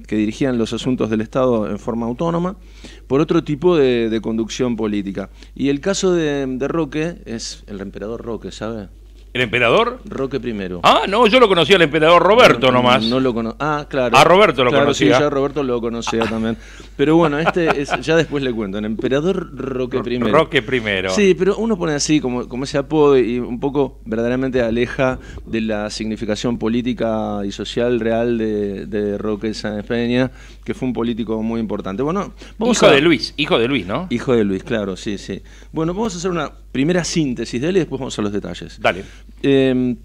que dirigían los asuntos del Estado en forma autónoma, por otro tipo de, conducción política. Y el caso de Roque es el emperador Roque, ¿sabe? ¿El emperador? Roque I. Ah,
no, yo lo conocía al emperador Roberto
nomás. No lo cono Ah, claro. A Roberto lo conocía. Roberto lo conocía también. Pero bueno, este es, ya después le cuento. El emperador Roque I. Roque I. Sí, pero uno pone así como, como ese apodo y un poco verdaderamente aleja de la significación política y social real de, de Roque San Peña que fue un político muy importante. Bueno, hijo de Luis, hijo de Luis, ¿no? Hijo de Luis, claro, sí, sí. Bueno, vamos a hacer una primera síntesis de él y después vamos a los detalles. Dale. Em,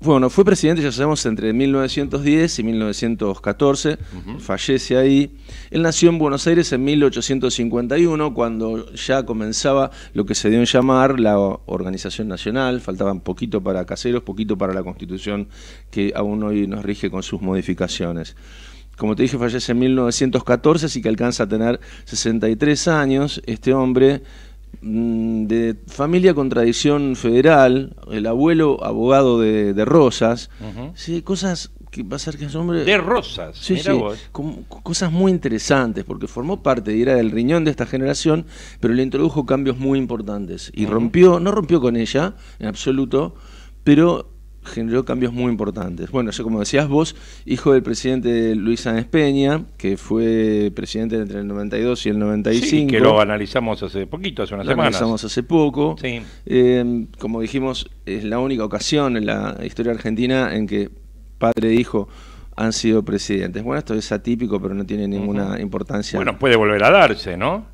bueno, fue presidente, ya sabemos, entre 1910 y 1914, fallece ahí. Él nació en Buenos Aires en 1851, cuando ya comenzaba lo que se dio en llamar la organización nacional, faltaban poquito para Caseros, poquito para la constitución que aún hoy nos rige con sus modificaciones como te dije, fallece en 1914, así que alcanza a tener 63 años. Este hombre mm, de familia con tradición federal, el abuelo abogado de, Rosas, sí, cosas que va a ser que es hombre... De Rosas, sí, sí cosas muy interesantes, porque formó parte, era del riñón de esta generación, pero le introdujo cambios muy importantes y rompió, no rompió con ella en absoluto, pero generó cambios muy importantes. Bueno, yo como decías vos, hijo del presidente Luis Sáenz Peña, que fue presidente entre el 92 y el 95. que lo
analizamos hace poquito, hace unas semanas. Lo analizamos hace poco.
Eh, como dijimos, es la única ocasión en la historia argentina en que padre e hijo han sido presidentes. Bueno, esto es atípico, pero no tiene ninguna importancia. Bueno,
puede volver a darse, ¿no?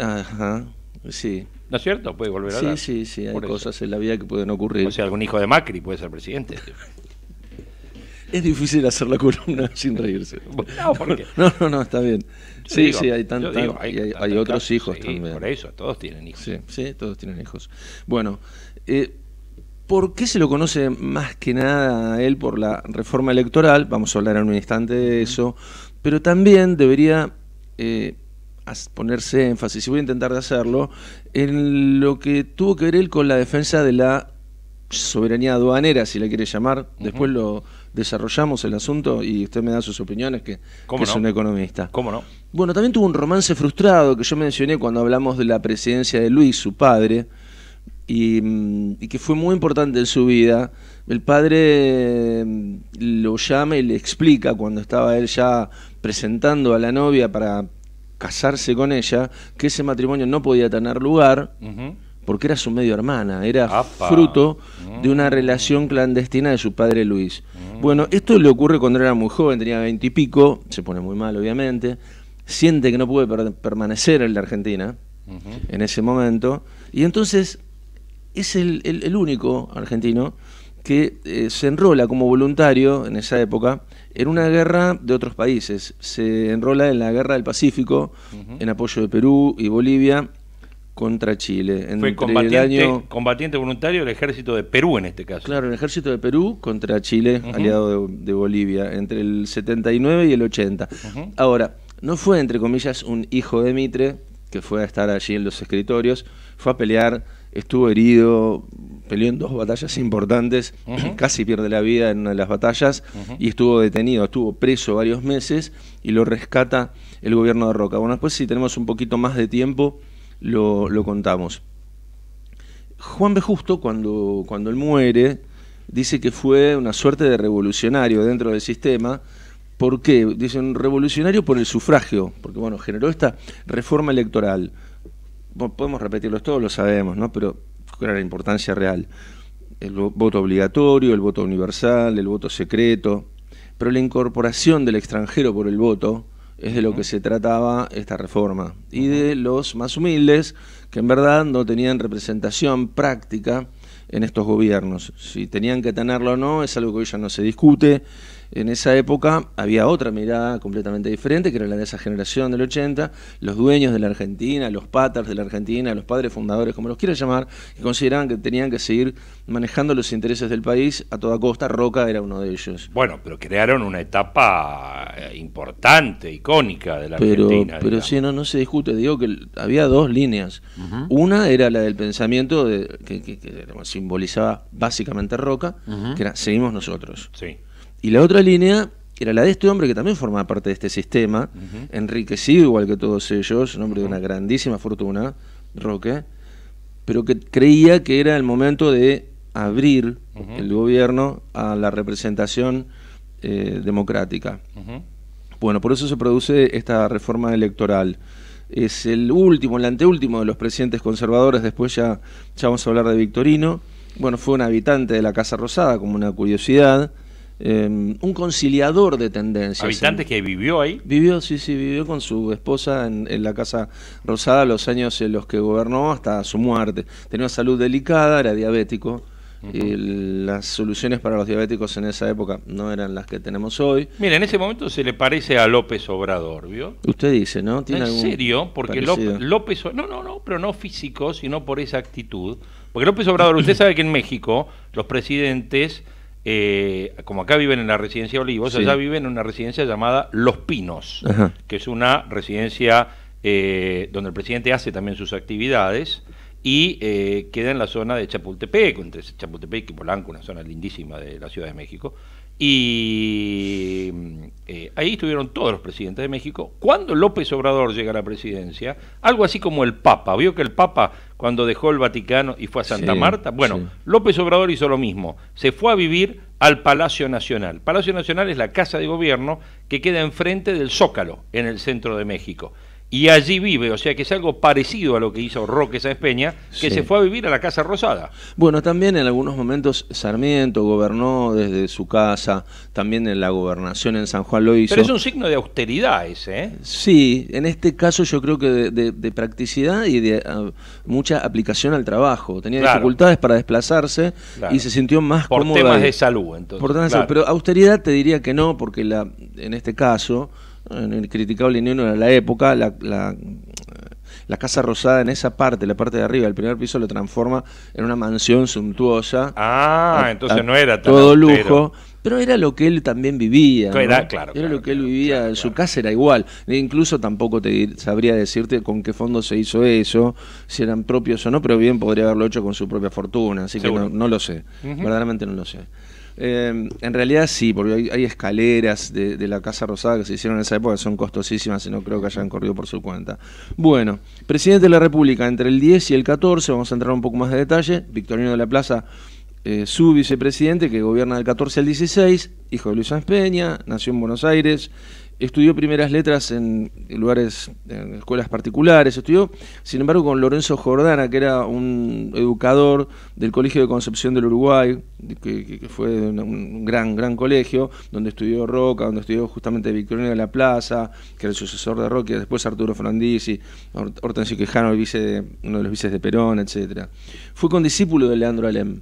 Ajá, sí. ¿No es cierto? Puede volver a Sí, sí, sí, hay cosas en la vida que pueden ocurrir. O sea, algún hijo de Macri puede ser presidente.
es difícil hacer la columna sin reírse. No, ¿por qué? no, no, no, está bien. sí, sí, hay tantos. Hay, otros hijos también. Por eso, todos tienen hijos. Sí, sí todos tienen hijos. Bueno, eh, ¿por qué se lo conoce más que nada a él por la reforma electoral? Vamos a hablar en un instante de eso. Pero también debería eh, ponerse énfasis, y voy a intentar de hacerlo, en lo que tuvo que ver él con la defensa de la soberanía aduanera, si la quiere llamar. Después lo desarrollamos el asunto y usted me da sus opiniones, que, es un economista. ¿Cómo no? Bueno, también tuvo un romance frustrado que yo mencioné cuando hablamos de la presidencia de Luis, su padre, y mm, que fue muy importante en su vida. El padre mm, lo llama y le explica cuando estaba él ya presentando a la novia para casarse con ella, que ese matrimonio no podía tener lugar porque era su medio hermana, era fruto de mm. una relación clandestina de su padre Luis. Mm. Bueno, esto le ocurre cuando era muy joven, tenía pico, se pone muy mal obviamente, siente que no puede permanecer en la Argentina en ese momento, y entonces es el, único argentino que eh, se enrola como voluntario en esa época en una guerra de otros países. Se enrola en la guerra del Pacífico, en apoyo de Perú y Bolivia contra Chile. en Fue combatiente,
combatiente, voluntario del ejército de Perú en este caso. Claro, el ejército de Perú
contra Chile, aliado de, Bolivia, entre el 79 y el 80. Ahora, no fue, entre comillas, un hijo de Mitre que fue a estar allí en los escritorios, fue a pelear estuvo herido, peleó en dos batallas importantes, casi pierde la vida en una de las batallas y estuvo detenido, estuvo preso varios meses y lo rescata el gobierno de Roca. Bueno, después si tenemos un poquito más de tiempo, lo, contamos. Juan B. Justo, cuando, cuando él muere, dice que fue una suerte de revolucionario dentro del sistema. ¿Por qué? un revolucionario por el sufragio, porque bueno, generó esta reforma electoral podemos repetirlos todos, lo sabemos, ¿no? Pero cuál era la importancia real. El voto obligatorio, el voto universal, el voto secreto, pero la incorporación del extranjero por el voto es de lo que se trataba esta reforma. Y de los más humildes, que en verdad no tenían representación práctica en estos gobiernos. Si tenían que tenerlo o no, es algo que hoy ya no se discute, en esa época había otra mirada completamente diferente, que era la de esa generación del 80, los dueños de la Argentina, los patas de la Argentina, los padres fundadores, como los quieras llamar, que consideraban que tenían que seguir manejando los intereses del país a toda costa. Roca era uno de ellos. Bueno, pero crearon una
etapa
eh, importante,
icónica de
la Argentina. Pero sí, no, no se discute. Digo que había dos líneas. Una era la del pensamiento de, que, simbolizaba básicamente Roca, que era seguimos nosotros. Sí. Y la otra línea era la de este hombre que también formaba parte de este sistema, enriquecido igual que todos ellos, un hombre de una grandísima fortuna, Roque, pero que creía que era el momento de abrir el gobierno a la representación eh, democrática. Bueno, por eso se produce esta reforma electoral. Es el último, el anteúltimo de los presidentes conservadores, después ya, ya vamos a hablar de Victorino. Bueno, fue un habitante de la Casa Rosada, como una curiosidad Em, un conciliador de tendencias. Habitantes
que vivió ahí?
Vivió, sí, sí, vivió con su esposa en, la Casa Rosada los años en los que gobernó hasta su muerte. Tenía una salud delicada, era diabético. y las soluciones para los diabéticos en esa época no eran las que tenemos hoy.
Mira, en ese momento se le parece a López Obrador, ¿vio?
Usted dice, ¿no? ¿Tiene en serio, porque López,
Obrador no, no, no, pero no físico, sino por esa actitud. Porque López Obrador, usted sabe que en México los presidentes eh, como acá viven en la residencia Olivos, allá viven en una residencia llamada Los Pinos, que es una residencia eh, donde el presidente hace también sus actividades y eh, queda en la zona de Chapultepec, entre Chapultepec y Polanco, una zona lindísima de la Ciudad de México. Y mm, ahí estuvieron todos los presidentes de México. Cuando López Obrador llega a la presidencia, algo así como el Papa, vio que el Papa cuando dejó el Vaticano y fue a Santa Marta. Bueno, López Obrador hizo lo mismo, se fue a vivir al Palacio Nacional. Palacio Nacional es la casa de gobierno que queda enfrente del Zócalo, en el centro de México y allí vive, o sea que es algo parecido a lo que hizo Roque Sáenz Peña, que se fue a vivir a la Casa Rosada.
Bueno, también en algunos momentos Sarmiento gobernó desde su casa, también en la gobernación en San Juan lo hizo. Pero es un
signo de austeridad ese, ¿eh?
Sí, en este caso yo creo que de, practicidad y de ah, mucha aplicación al trabajo. Tenía dificultades para desplazarse y se sintió más Por Temas de
salud, entonces. Por temas Pero
austeridad te diría que no, porque la, en este caso criticable criticado niño de la época, la, Casa Rosada en esa parte, la parte de arriba, el primer piso lo transforma en una mansión suntuosa.
Ah, entonces no era Todo lujo.
Pero era lo que él también vivía. Era, claro, era lo que él vivía, su casa era igual. E incluso tampoco te sabría decirte con qué fondo se hizo eso, si eran propios o no, pero bien podría haberlo hecho con su propia fortuna, así que no, lo sé, verdaderamente no lo sé. Em, en realidad sí, porque hay, escaleras de, la Casa Rosada que se hicieron en esa época, son costosísimas y no creo que hayan corrido por su cuenta. Bueno, presidente de la República, entre el 10 y el 14, vamos a entrar un poco más de detalle, Victorino de la Plaza, eh, su vicepresidente, que gobierna del 14 al 16, hijo de Luis Sanz Peña, nació en Buenos Aires estudió primeras letras en lugares, en escuelas particulares, estudió, sin embargo, con Lorenzo Jordana, que era un educador del Colegio de Concepción del Uruguay, que, fue un gran, gran colegio, donde estudió Roca, donde estudió justamente Victorino de la Plaza, que era el sucesor de Roque, después Arturo Frondizi, Hortensio Quejano, el vice uno de los vices de Perón, etcétera. Fue discípulo de Leandro Alem.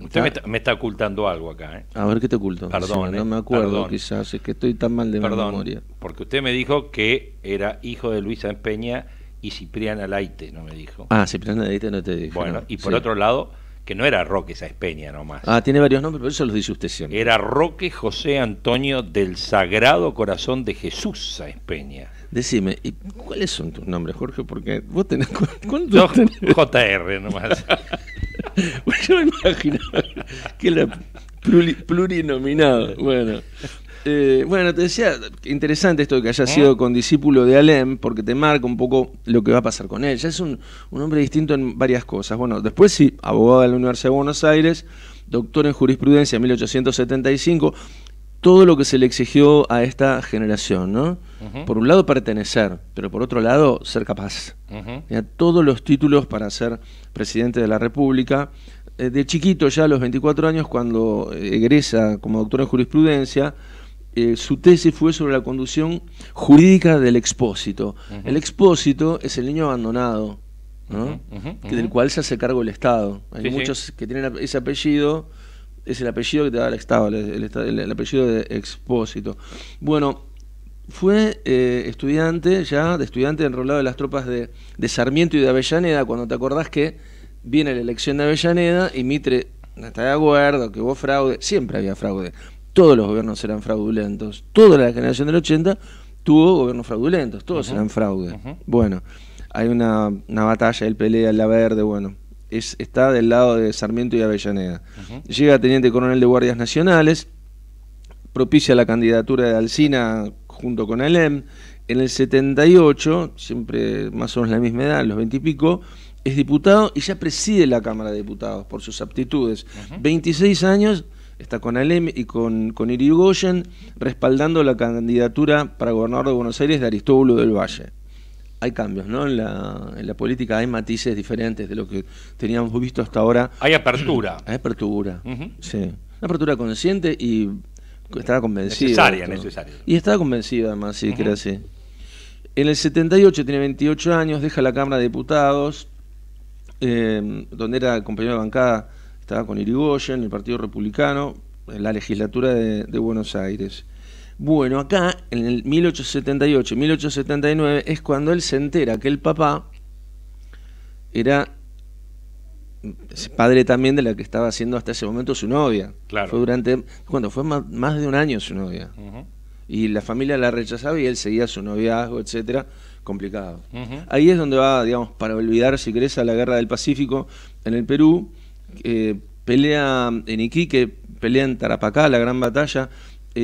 Usted me está, ocultando algo acá. ¿eh? A ver
qué te oculto. Perdón. no eh, me acuerdo, quizás. Es que estoy tan mal de perdón,
Porque usted me dijo que era hijo de Luisa Espeña y Cipriana Laite, ¿no me
dijo? Ah, Cipriana Laite no te dijo. Bueno, y por otro
lado, que no era Roque esa Espeña nomás. Ah, tiene varios nombres, pero eso los dice usted siempre. Era Roque José Antonio del Sagrado Corazón de Jesús Saespeña. Decime, ¿y ¿cuáles son tus nombres, Jorge? Porque vos tenés. JR nomás.
yo me imagino que era plurinominado. Bueno. Eh, bueno, te decía, interesante esto de que hayas ¿Eh? sido con discípulo de Alem, porque te marca un poco lo que va a pasar con él. Ya es un, un hombre distinto en varias cosas. Bueno, después sí, abogado de la Universidad de Buenos Aires, doctor en jurisprudencia en 1875 todo lo que se le exigió a esta generación, ¿no? Por un lado pertenecer, pero por otro lado ser capaz. todos los títulos para ser presidente de la República. Eh, de chiquito, ya a los 24 años, cuando egresa como doctor en jurisprudencia, eh, su tesis fue sobre la conducción jurídica del expósito. El expósito es el niño abandonado, ¿no? Que del cual se hace cargo el Estado. Hay muchos que tienen ese apellido es el apellido que te da el Estado, el, apellido de Expósito. Bueno, fue eh, estudiante, ya de estudiante enrolado de las tropas de, Sarmiento y de Avellaneda, cuando te acordás que viene la elección de Avellaneda y Mitre está de acuerdo, que hubo fraude, siempre había fraude, todos los gobiernos eran fraudulentos, toda la generación del 80 tuvo gobiernos fraudulentos, todos eran fraude. Bueno, hay una, batalla, del pelea en la verde, bueno, está del lado de Sarmiento y Avellaneda. Llega teniente coronel de Guardias Nacionales, propicia la candidatura de Alsina junto con Alem. En el 78, siempre más o menos la misma edad, los 20 y pico, es diputado y ya preside la Cámara de Diputados por sus aptitudes. 26 años está con Alem y con, con Irigoyen respaldando la candidatura para gobernador de Buenos Aires de Aristóbulo del Valle hay cambios, ¿no? En la, política hay matices diferentes de lo que teníamos visto hasta ahora. Hay apertura. hay apertura, sí. Una apertura consciente y estaba convencida. Necesaria, necesaria. Y estaba convencida además, sí, que era así. En el 78 tiene 28 años, deja la Cámara de Diputados, em, donde era compañero de bancada, estaba con Irigoyen, el Partido Republicano, en la legislatura de Buenos Aires. Bueno, acá en el 1878, 1879 es cuando él se entera que el papá era padre también de la que estaba haciendo hasta ese momento su novia. Claro. Fue durante cuando fue más de un año su novia. Y la familia la rechazaba y él seguía su noviazgo, etcétera, complicado. Ahí es donde va, digamos, para olvidar si querés a la guerra del Pacífico en el Perú, eh, pelea en Iquique, pelea en Tarapacá, la gran batalla,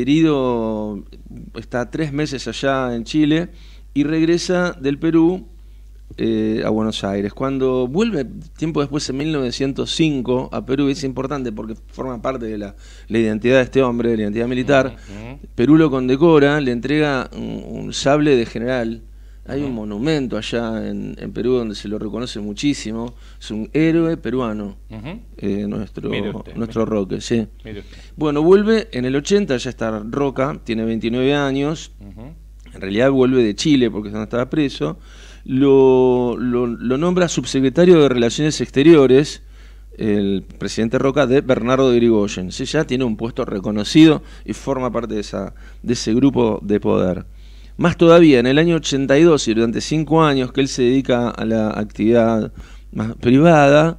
herido, está tres meses allá en Chile y regresa del Perú eh, a Buenos Aires. Cuando vuelve, tiempo después, en 1905, a Perú, es importante porque forma parte de la, identidad de este hombre, de la identidad militar, Perú lo condecora, le entrega un sable de general hay un monumento allá en, Perú donde se lo reconoce muchísimo. Es un héroe peruano, eh, nuestro, nuestro Roque. Sí. Bueno, vuelve en el 80, ya está Roca, tiene 29 años. En realidad vuelve de Chile porque es estaba preso. Lo, lo, nombra subsecretario de Relaciones Exteriores el presidente Roca de Bernardo de Grigoyen, ya tiene un puesto reconocido y forma parte de, esa, de ese grupo de poder. Más todavía, en el año 82 y durante cinco años que él se dedica a la actividad más privada,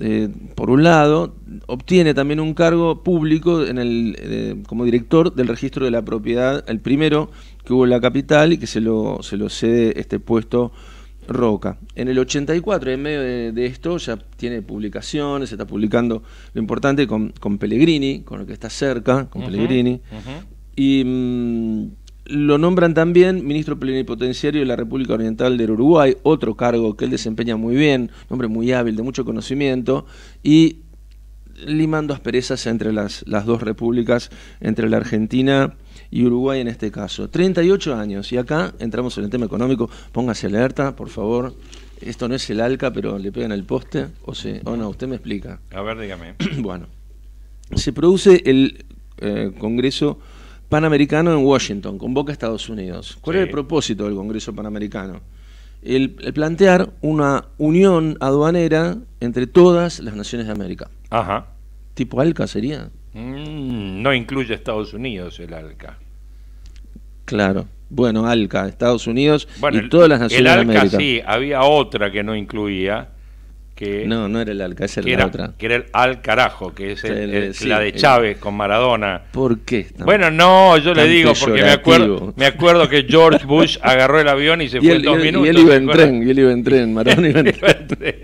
eh, por un lado, obtiene también un cargo público en el, eh, como director del registro de la propiedad, el primero que hubo en la capital y que se lo, se lo cede este puesto Roca. En el 84, en medio de, esto, ya tiene publicaciones, se está publicando lo importante con, con Pellegrini, con el que está cerca, con Pellegrini. Y. Mm, lo nombran también ministro plenipotenciario de la República Oriental del Uruguay, otro cargo que él desempeña muy bien, hombre muy hábil, de mucho conocimiento, y limando asperezas entre las, las dos repúblicas, entre la Argentina y Uruguay en este caso. 38 años, y acá entramos en el tema económico, póngase alerta, por favor. Esto no es el ALCA, pero le pegan el poste, o, no, usted me explica. A ver, dígame. bueno, se produce el eh, Congreso Panamericano en Washington, convoca a Estados Unidos. ¿Cuál es el propósito del Congreso Panamericano? El, plantear una unión aduanera entre todas las naciones de América. Ajá. ¿Tipo ALCA sería?
Mm, no incluye Estados Unidos el ALCA.
Claro. Bueno, ALCA, Estados Unidos y todas las naciones de América. Sí,
había otra que no incluía, no, no era el alcalde era, la otra. Que era el Al Carajo, que es eh, la de Chávez con Maradona. ¿Por qué? bueno, no, yo le digo, porque me acuerdo, me acuerdo que George Bush agarró el avión y se fue en dos minutos. Y él iba en tren,
y él iba en tren, Maradona iba en tren.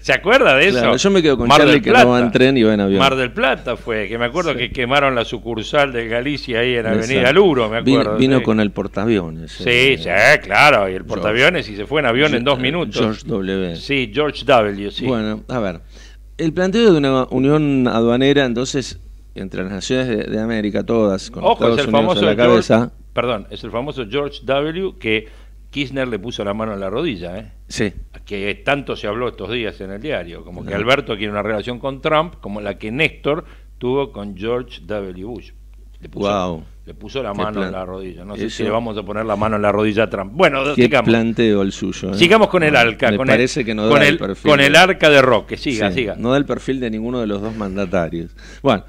¿Se acuerda de eso? yo me quedo con Mar del Plata. que no va en tren y va en avión. Mar del Plata fue, que me acuerdo que quemaron la sucursal de Galicia ahí en Avenida Luro, me acuerdo. Vino, con
el portaaviones. Sí,
eh, sí, claro, y el portaaviones y se fue en avión en dos minutos. George W. Sí, George W bueno,
a ver. El planteo de una unión aduanera, entonces, entre las naciones de, América, todas,
con Ojo, el famoso la cabeza. perdón, es el famoso George W. que Kirchner le puso la mano en la rodilla, ¿eh? Sí. Que tanto se habló estos días en el diario. Como que Alberto quiere una relación con Trump, como la que Néstor tuvo con George W. Bush. Le le puso la mano en la rodilla. No sé si le vamos a poner la mano en la rodilla a Trump. Bueno, ¿Qué sigamos. planteo el suyo. ¿eh? Sigamos con el arca. Me parece que no da el, perfil. Con el arca de Roque. Siga, siga. No
da el perfil de ninguno de los dos mandatarios. Bueno,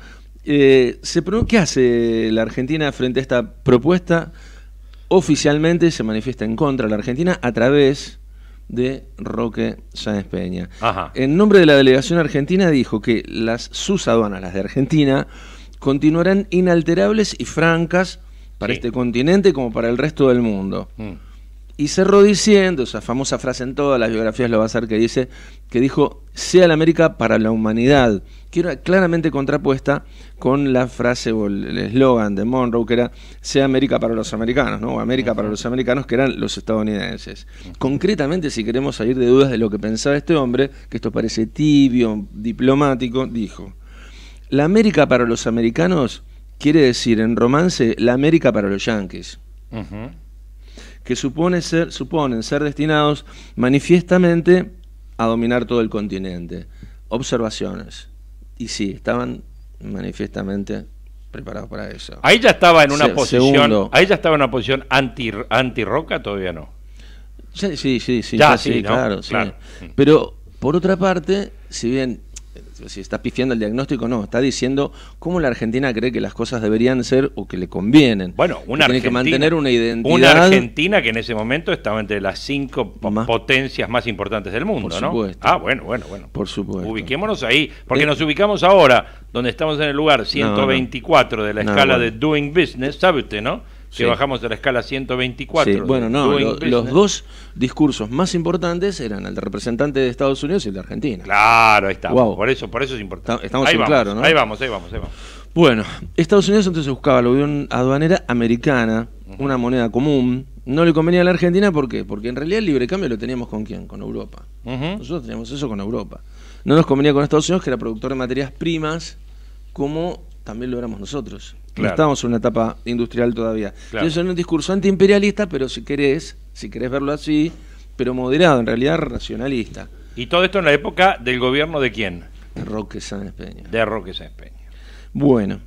eh, se, ¿qué hace la Argentina frente a esta propuesta? Oficialmente se manifiesta en contra de la Argentina a través de Roque Sáenz Peña. En nombre de la delegación argentina dijo que las sus aduanas, las de Argentina, continuarán inalterables y francas para este continente como para el resto del mundo. Mm. Y cerró diciendo, esa famosa frase en todas las biografías lo va a hacer que dice, que dijo, sea la América para la humanidad, que era claramente contrapuesta con la frase o el eslogan de Monroe, que era, sea América para los americanos, ¿no? o América para los americanos, que eran los estadounidenses. Concretamente, si queremos salir de dudas de lo que pensaba este hombre, que esto parece tibio, diplomático, dijo, la América para los americanos quiere decir en romance la América para los yanquis, que supone ser, suponen ser destinados manifiestamente a dominar todo el continente. Observaciones. Y sí, estaban manifiestamente preparados para eso. Ahí ya estaba en una posición, segundo,
estaba en una posición anti anti roca todavía no. Sí, sí, sí, claro, claro.
Pero por otra parte, si bien si está pifiando el diagnóstico, no, está diciendo cómo la Argentina cree que las cosas deberían ser o que le convienen. Bueno, una Argentina, tiene que mantener una
identidad. Una Argentina que en ese momento estaba entre las cinco potencias más importantes del mundo, por supuesto. Ah, bueno, bueno, bueno. Por supuesto. Ubiquémonos ahí, porque eh, nos ubicamos ahora, donde estamos en el lugar 124 de la escala de Doing Business, ¿sabe usted, no? si bajamos a la escala 124. Bueno, no, los
dos discursos más importantes eran el de representante de Estados Unidos y el de Argentina. Claro, ahí está. Por
eso, por eso es importante. Estamos ahí vamos, ¿no? Ahí vamos, ahí vamos, ahí vamos.
Bueno, Estados Unidos entonces buscaba la unión aduanera americana, una moneda común. No le convenía a la Argentina, ¿por qué? Porque en realidad el libre cambio lo teníamos con quién? Con Europa. Nosotros teníamos eso con Europa. No nos convenía con Estados Unidos, que era productor de materias primas, como también lo éramos nosotros. No estamos en una etapa industrial todavía. Entonces, es un discurso antiimperialista, pero si querés, si querés verlo así,
pero moderado, en realidad racionalista. Y todo esto en la época del gobierno de quién? De Roque Sáenz Peña. De Roque Sáenz Peña.
Bueno,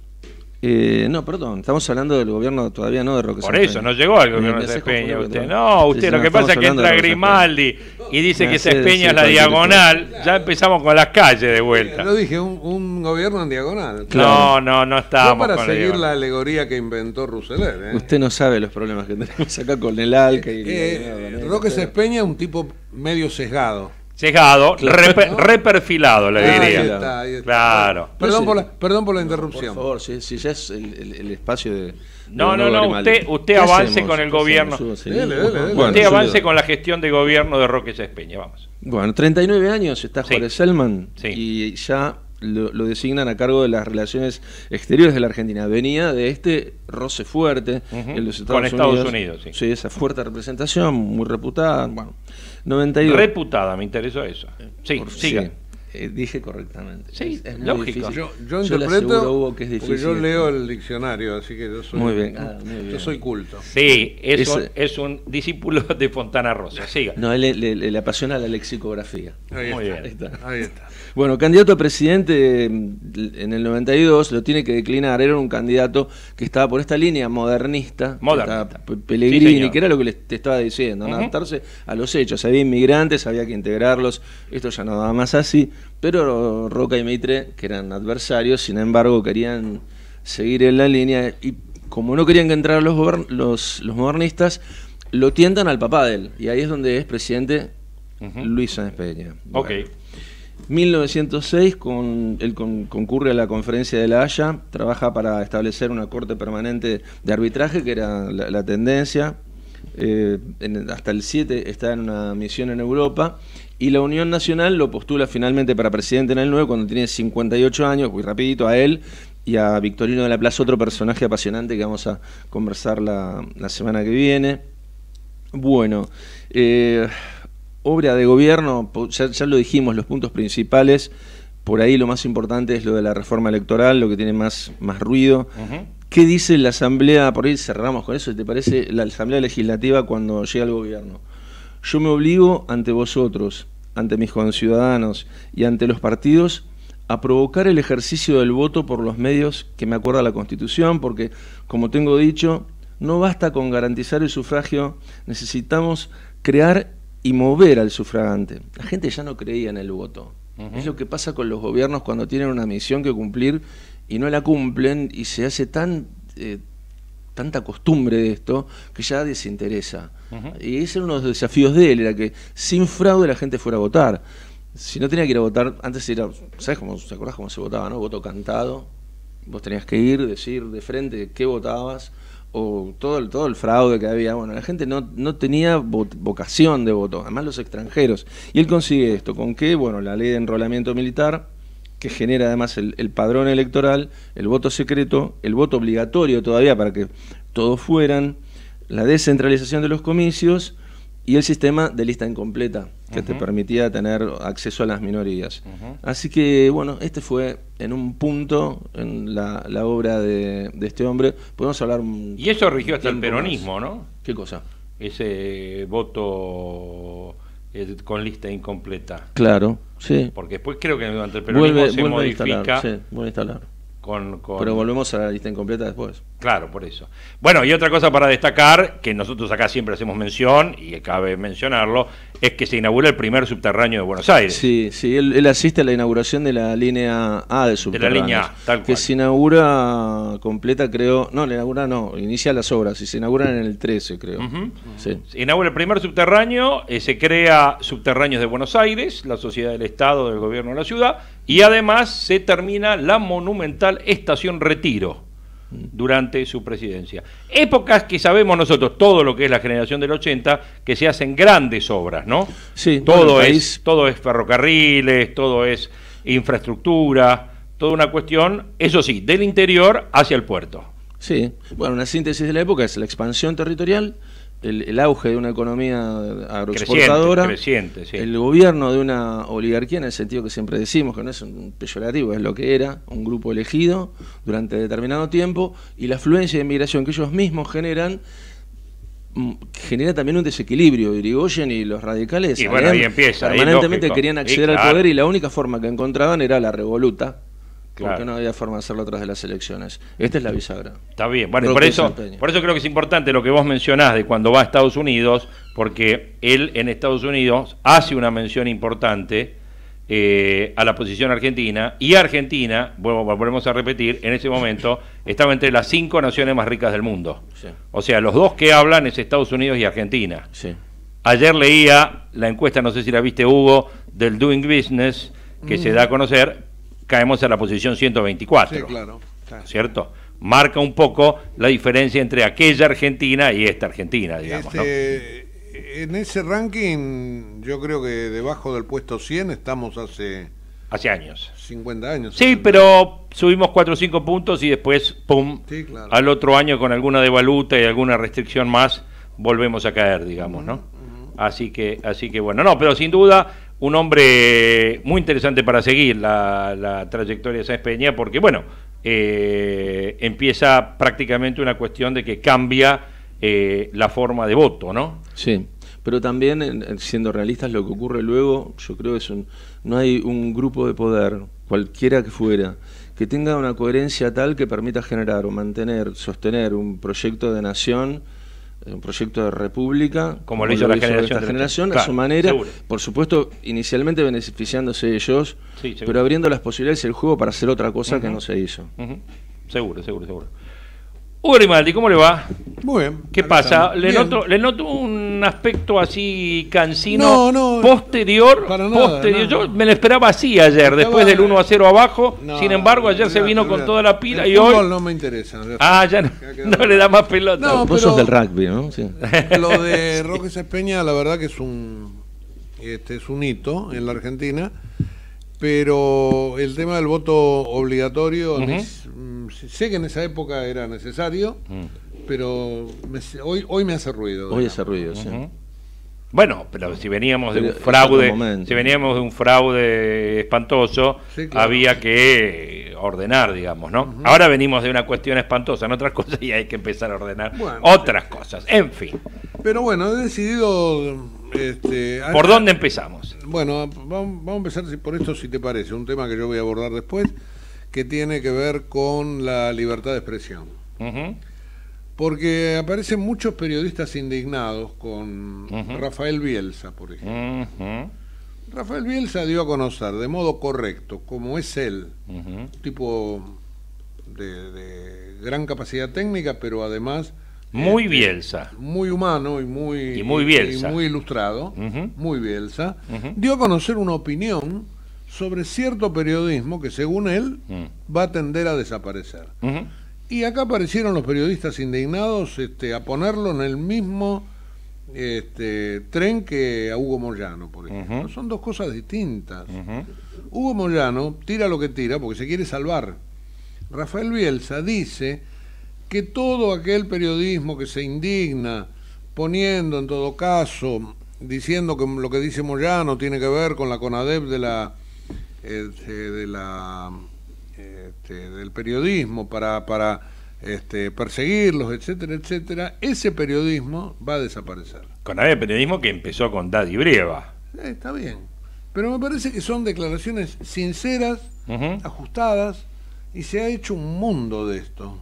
eh, no, perdón, estamos hablando del gobierno todavía no de Roque Por eso, no llegó al eh, gobierno de Usted. No, usted lo que pasa es que
entra Grimaldi y dice que se espeña la diagonal. Ya empezamos con las calles de vuelta. No
dije un, gobierno en diagonal. No, no, no estábamos. No para seguir la, alegoría que inventó Rousselet. ¿eh?
Usted no sabe los problemas que tenemos acá con el ALCA. Y eh, el...
Roque espeña es un tipo medio sesgado cegado, reperfilado, le diría. Claro.
Perdón por, la, interrupción. Por favor, si, ya es el, espacio de. No, no, no, usted, avance con el gobierno. dele, dele, usted avance
con la gestión de gobierno de Roque Peña. vamos.
Bueno, 39 años está Jorge Selman y ya lo, designan a cargo de las relaciones exteriores de la Argentina. Venía de este roce fuerte con Estados Unidos, sí. esa fuerte representación, muy reputada.
Bueno. 91. Reputada, me interesó eso. Sí, siga. Sí. Eh, dije correctamente. Sí, es, lógico. Yo, Porque yo leo el diccionario, así que yo soy, ah, Yo soy culto. Sí, es, un, discípulo de Fontana Rosa. Siga.
No, él le, apasiona la lexicografía. Ahí
está, Ahí
está.
Bueno, candidato a presidente mm, en el 92 lo tiene que declinar. Era un candidato que estaba por esta línea modernista, Que era lo que te estaba diciendo, adaptarse a los hechos. Había inmigrantes, había que integrarlos. Esto ya no daba más así. Pero Roca y Mitre, que eran adversarios, sin embargo querían seguir en la línea y como no querían que entraran los, los, modernistas, lo tientan al papá de él. Y ahí es donde es presidente Luis Sánchez Peña. ok. 1906 con, él concurre a la conferencia de La Haya, trabaja para establecer una corte permanente de arbitraje, que era la, tendencia. Eh, hasta el 7 está en una misión en Europa y la Unión Nacional lo postula finalmente para presidente en el 9 cuando tiene 58 años, muy rapidito, a él y a Victorino de la Plaza, otro personaje apasionante que vamos a conversar la, semana que viene. Bueno, eh, obra de gobierno, ya, lo dijimos, los puntos principales, por ahí lo más importante es lo de la reforma electoral, lo que tiene más, más ruido. ¿Qué dice la Asamblea, por ahí cerramos con eso, ¿te parece la Asamblea Legislativa cuando llega al gobierno? Yo me obligo ante vosotros ante mis conciudadanos y ante los partidos a provocar el ejercicio del voto por los medios que me acuerda la Constitución, porque, como tengo dicho, no basta con garantizar el sufragio, necesitamos crear y mover al sufragante. La gente ya no creía en el voto. Es lo que pasa con los gobiernos cuando tienen una misión que cumplir y no la cumplen y se hace tan... Eh, tanta costumbre de esto que ya desinteresa. Y ese era uno de los desafíos de él, era que sin fraude la gente fuera a votar. Si no tenía que ir a votar, antes era, ¿sabes cómo, ¿se acordás cómo se votaba, no? Voto cantado, vos tenías que ir, decir de frente qué votabas, o todo el, todo el fraude que había. Bueno, la gente no, no tenía vocación de voto, además los extranjeros. Y él consigue esto, ¿con qué? Bueno, la ley de enrolamiento militar, que genera además el, padrón electoral, el voto secreto, el voto obligatorio todavía para que todos fueran, la descentralización de los comicios y el sistema de lista incompleta que te permitía tener acceso a las minorías. Así que bueno, este fue en un punto en la, obra de, este hombre. Podemos hablar
Y eso rigió hasta el peronismo, ¿no? ¿Qué cosa? Ese voto con lista incompleta. Claro, sí. Porque después creo que durante el vuelve, se modifica. A instalar, sí, instalar. Pero volvemos a la lista incompleta después. Claro, por eso. Bueno, y otra cosa para destacar, que nosotros acá siempre hacemos mención, y cabe mencionarlo, es que se inaugura el primer subterráneo de Buenos Aires.
Sí, sí, él, asiste a la inauguración de la línea A de subterráneo. De la línea A, tal cual. Que se inaugura completa, creo, no, la inaugura no, inicia las obras, y se inauguran en el 13, creo. Se
inaugura el primer subterráneo, eh, se crea Subterráneos de Buenos Aires, la sociedad del Estado, del gobierno de la ciudad, y además se termina la monumental Estación Retiro durante su presidencia. Épocas que sabemos nosotros, todo lo que es la generación del 80, que se hacen grandes obras, ¿no? Sí, todo, es, todo es ferrocarriles, todo es infraestructura, toda una cuestión, eso sí, del interior hacia el puerto. Sí,
bueno, una síntesis de la época es la expansión territorial, el, auge de una economía agroexportadora, el gobierno de una oligarquía en el sentido que siempre decimos, que no es un peyorativo, es lo que era, un grupo elegido durante determinado tiempo, y la afluencia de inmigración que ellos mismos generan mm, genera también un desequilibrio. Irigoyen y los radicales permanentemente querían acceder al poder y la única forma que encontraban era la revoluta, porque no había forma de hacerlo atrás de las elecciones. Esta es la bisagra.
Está bien. Bueno, por eso, por eso creo que es importante lo que vos mencionás de cuando va a Estados Unidos, porque él en Estados Unidos hace una mención importante eh, a la posición argentina y Argentina, volvemos a repetir, en ese momento estaba entre las cinco naciones más ricas del mundo. O sea, los dos que hablan es Estados Unidos y Argentina. Ayer leía la encuesta, no sé si la viste Hugo, del Doing Business que mm. se da a conocer, caemos a la posición 124. Sí, claro. claro. ¿Cierto? Marca un poco la diferencia entre aquella Argentina y esta Argentina, digamos.
Este, en ese ranking, yo creo que debajo del puesto 100 estamos hace. Hace años. 50 años. Sí,
pero subimos 4 o 5 puntos y después, pum, al otro año con alguna devaluta y alguna restricción más, volvemos a caer, digamos, ¿no? Así que, así que bueno, no, pero sin duda un hombre muy interesante para seguir la, trayectoria de Sáenz Peña, porque bueno, eh, empieza prácticamente una cuestión de que cambia eh, la forma de voto, ¿no? Sí, pero también,
siendo realistas, lo que ocurre luego, yo creo que es un, no hay un grupo de poder, cualquiera que fuera, que tenga una coherencia tal que permita generar o mantener, sostener un proyecto de nación un proyecto de república. Como lo hizo la, generación, a su manera, por supuesto, inicialmente beneficiándose ellos, pero abriendo las posibilidades del juego para hacer otra cosa que no se hizo. Seguro, seguro, seguro.
Hugo Grimaldi, ¿cómo le va? Muy bien. ¿Qué pasa? Le le noto un aspecto así cansino posterior. posterior. Yo me lo esperaba así ayer, después del 1 a 0 abajo. Sin embargo, ayer se vino con toda la pila y hoy. no
me interesa. Ah, ya no, le da más pelota. No, del rugby,
Lo de
Roque Peña, la verdad que es un, este, es un hito en la Argentina. Pero el tema del voto obligatorio, mm, sé que en esa época era necesario. Mm pero hoy, hoy me hace ruido. Hoy hace ruido, sí. Bueno,
pero si veníamos de un fraude, si veníamos de un fraude espantoso, había que ordenar, digamos, ¿no? Ahora venimos de una cuestión espantosa en otras cosas y hay que empezar a ordenar otras cosas. En fin.
Pero bueno, he decidido este, ¿Por dónde empezamos? Bueno, vamos, a empezar por esto si te parece, un tema que yo voy a abordar después, que tiene que ver con la libertad de expresión. Porque aparecen muchos periodistas indignados con Rafael Bielsa, por ejemplo. Rafael Bielsa dio a conocer de modo correcto, como es él, tipo de, gran capacidad técnica, pero además... Muy este, Bielsa. Muy humano y muy... muy Y muy ilustrado, muy Bielsa. Dio a conocer una opinión sobre cierto periodismo que según él mm. va a tender a desaparecer. Y acá aparecieron los periodistas indignados este, a ponerlo en el mismo este, tren que a Hugo Moyano, por ejemplo. Son dos cosas distintas. Hugo Moyano tira lo que tira porque se quiere salvar. Rafael Bielsa dice que todo aquel periodismo que se indigna, poniendo en todo caso, diciendo que lo que dice Moyano tiene que ver con la CONADEP de la, eh, de la este, del periodismo para, para este, perseguirlos, etcétera, etcétera, ese periodismo
va a desaparecer. Con el periodismo que empezó con Daddy Breva.
Eh, está bien. Pero me parece que son declaraciones sinceras, ajustadas, y se ha hecho un mundo de esto.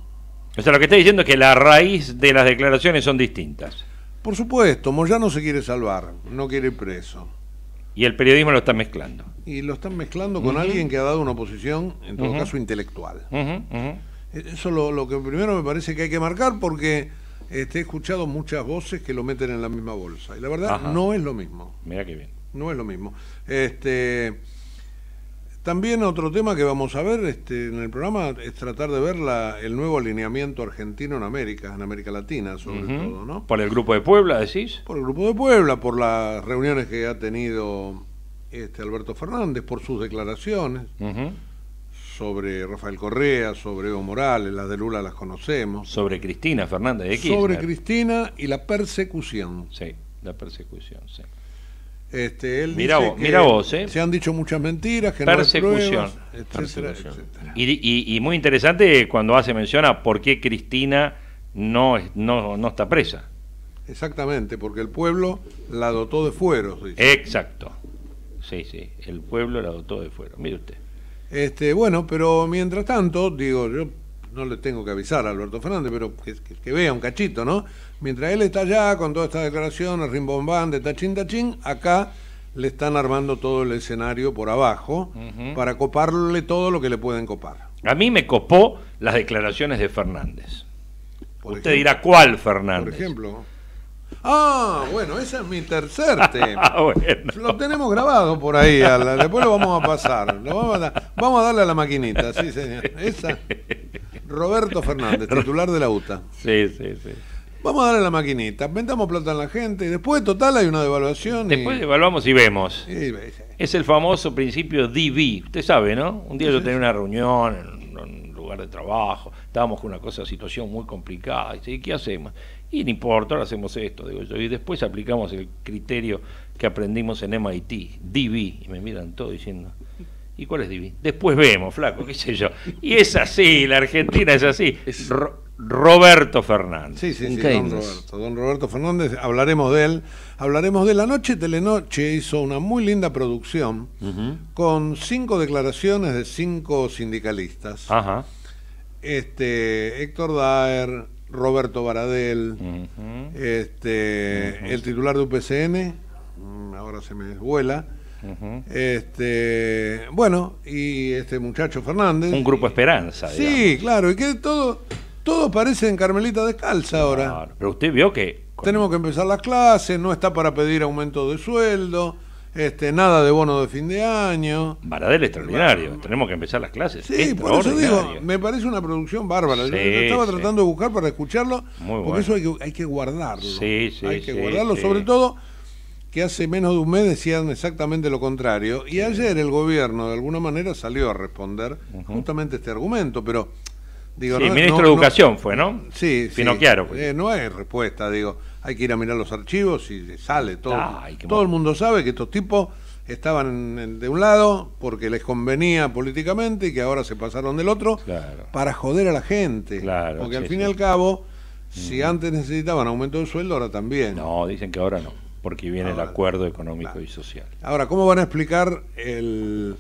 O sea, lo que está diciendo es que la raíz de las declaraciones son distintas.
Por supuesto, Moyano se quiere salvar, no quiere preso.
Y el periodismo lo está mezclando.
Y lo están mezclando con alguien que ha dado una posición, en todo caso, intelectual. Eh, eso lo, lo que primero me parece que hay que marcar porque este, he escuchado muchas voces que lo meten en la misma bolsa. Y la verdad, no es lo mismo. Mira qué bien. No es lo mismo. Este, también otro tema que vamos a ver este, en el programa es tratar de ver el nuevo alineamiento argentino en América, en América Latina sobre
todo, ¿no? Por el Grupo de Puebla, decís.
Por el Grupo de Puebla, por las reuniones que ha tenido este, Alberto Fernández, por sus declaraciones sobre Rafael Correa, sobre Evo Morales, las de Lula las conocemos. Sobre Cristina Fernández de Kirchner. Sobre Cristina y la persecución. Sí, la persecución, sí. Este, mira, vos, ¿eh? Se han dicho muchas mentiras, que persecución,
Y, muy interesante cuando hace mención a por qué Cristina no, no, no está presa. Exactamente, porque el pueblo la dotó de fueros. Exacto. Sí, sí, el pueblo la dotó de fueros. Mire usted.
Este, bueno, pero mientras tanto, digo, yo no le tengo que avisar a Alberto Fernández, pero que vea un cachito, ¿no? Mientras él está allá con todas estas declaraciones de tachín, tachín, acá le están armando todo el escenario por abajo para coparle
todo lo que le pueden copar. A mí me copó las declaraciones de Fernández. Usted dirá, ¿cuál Fernández? Por
ejemplo. Ah, bueno, ese es mi tercer tema. Lo tenemos grabado por ahí, después lo vamos a pasar. Lo vamos, a vamos, a darle a la maquinita, sí, señor. Esa. Roberto Fernández, titular de la UTA.
Sí, sí, sí.
Vamos a darle la maquinita, vendamos plata en la gente, y después total hay una devaluación. Después
devaluamos y vemos. Es el famoso principio DV, usted sabe, ¿no? Un día yo tenía una reunión en un lugar de trabajo, estábamos con una cosa, situación muy complicada, y dice, ¿qué hacemos? Y no importa, ahora hacemos esto, digo yo, y después aplicamos el criterio que aprendimos en MIT, DV, y me miran todos diciendo... ¿Y cuál es DV? Después vemos, flaco, qué sé yo. Y es así, la Argentina es así. Roberto Fernández. Sí, sí, sí, don Roberto,
don Roberto Fernández, hablaremos de él. Hablaremos de la noche. Telenoche hizo una muy linda producción con cinco declaraciones de cinco sindicalistas. Ajá. Este, Héctor Daer, Roberto Baradel, este, el titular de UPCN, mm, ahora se me vuela. este, bueno, y este muchacho Fernández. Un grupo
Esperanza. sí,
claro, y que todo todo parece en Carmelita Descalza ahora.
pero usted vio que...
Tenemos que empezar las clases, no está para pedir aumento de sueldo, este, nada de bono de fin de año.
Baradel extraordinario. Tenemos que empezar las clases. Sí, por eso digo,
me parece una producción bárbara. Yo estaba tratando de buscar para escucharlo, porque eso hay que, hay que guardarlo. Sí, sí, hay que guardarlo, sobre todo que hace menos de un mes decían exactamente lo contrario. Y ayer el gobierno, de alguna manera, salió a responder justamente este argumento, pero sí, ministro de Educación fue, ¿no? Sí, sí. Sí. Eh, no hay respuesta, digo. Hay que ir a mirar los archivos y sale todo. todo el mundo sabe que estos tipos estaban de un lado porque les convenía políticamente y que ahora se pasaron del otro para joder a la gente. Claro, porque al fin y al cabo, mm. si antes necesitaban aumento de sueldo, ahora también. No, dicen que ahora no, porque viene el acuerdo
económico y social.
Ahora, ¿cómo van a explicar el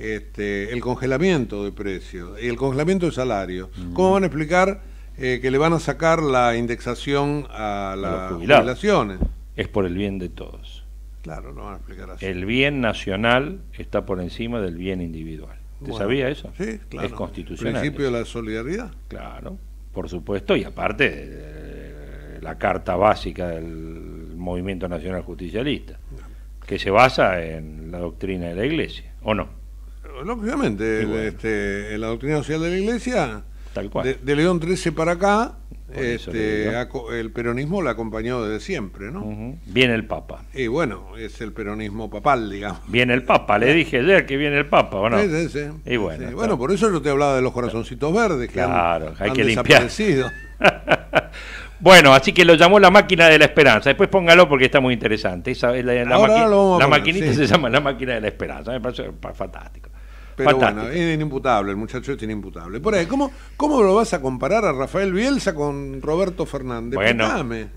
este, el congelamiento de precios y el congelamiento de salarios. ¿Cómo van a explicar eh, que le van a sacar
la indexación a las jubilaciones? Es por el bien de todos.
Claro, lo van a explicar así. El
bien nacional está por encima del bien individual. ¿Te sabía eso? Sí, claro. Es constitucional. El principio
de la solidaridad.
Claro, por supuesto, y aparte eh, la carta básica del movimiento nacional justicialista, que se basa en la doctrina de la Iglesia, ¿o no?
Obviamente, el, este, la doctrina social de la Iglesia, Tal cual. De, León XIII para acá, este, el peronismo la acompañó desde siempre, ¿no?
Viene el Papa.
Y bueno, es el peronismo papal, digamos.
Viene el Papa, le dije ayer que viene el Papa, Sí, sí, Y bueno. Bueno, por eso yo te hablaba de los corazoncitos verdes, que han, hay que desaparecido. Limpiar. bueno, así que lo llamó la máquina de la esperanza. Después póngalo porque está muy interesante. la, la, maquinita se llama la máquina de la esperanza. Me parece fantástico. Pero es inimputable, el muchacho es inimputable. Por ahí,
¿cómo, ¿cómo lo vas a comparar a Rafael Bielsa con
Roberto Fernández? Bueno,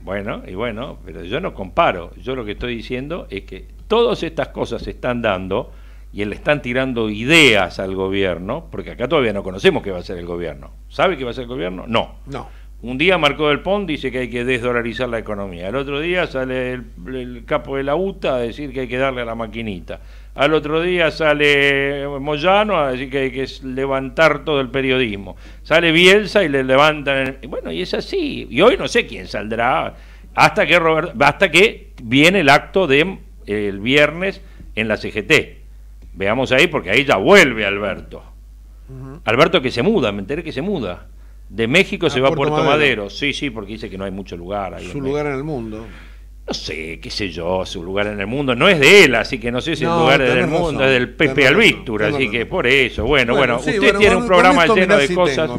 bueno, y bueno, pero yo no comparo. Yo lo que estoy diciendo es que todas estas cosas se están dando y le están tirando ideas al gobierno, porque acá todavía no conocemos qué va a ser el gobierno. ¿Sabe qué va a ser el gobierno? No. No. Un día Marcó del Pont dice que hay que desdolarizar la economía. Al otro día sale el, capo de la UTA a decir que hay que darle a la maquinita. Al otro día sale Moyano a decir que hay que levantar todo el periodismo. Sale Bielsa y le levantan. bueno, y es así. Y hoy no sé quién saldrá hasta que hasta que viene el acto de eh, el viernes en la CGT. Veamos ahí porque ahí ya vuelve Alberto. Alberto que se muda, me enteré que se muda. De México se va a Puerto Madero. Sí, sí, porque dice que no hay mucho lugar Su lugar en el mundo no sé, qué sé yo, su lugar en el mundo. No es de él, así que no sé si es lugar del mundo, es del Pepe Alvíctura, así que por eso. Bueno, bueno, usted tiene un programa lleno de cosas.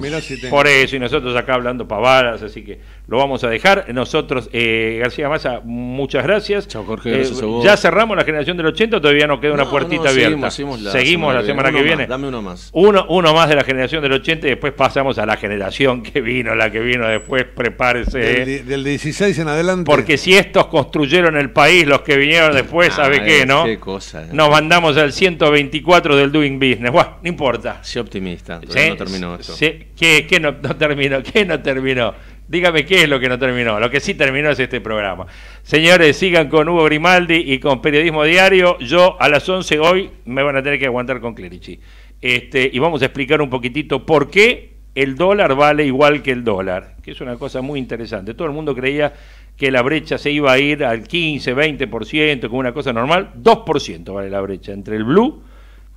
por eso, y nosotros acá hablando pavadas, así que lo vamos a dejar. Nosotros, eh, García Massa, muchas gracias. Chao, Jorge, eh, ya cerramos la generación del 80, todavía nos queda una puertita abierta. Seguimos, la, semana que viene. dame uno más. Uno, más de la generación del 80 y después pasamos a la generación que vino, la que vino después, prepárese. Del, eh. del 16 en adelante. Porque si estos construyeron el país, los que vinieron después, ah, ¿sabe eh, qué, no? Qué cosa. Nos mandamos al 124 del Doing Business. no importa. Soy optimista, que no terminó que ¿Qué, no, terminó? Dígame qué es lo que no terminó. Lo que sí terminó es este programa. Señores, sigan con Hugo Grimaldi y con Periodismo Diario. Yo a las 11 hoy me van a tener que aguantar con Clerici. Este, y vamos a explicar un poquitito por qué el dólar vale igual que el dólar, que es una cosa muy interesante. Todo el mundo creía que la brecha se iba a ir al 15, 20%, como una cosa normal, 2% vale la brecha entre el blue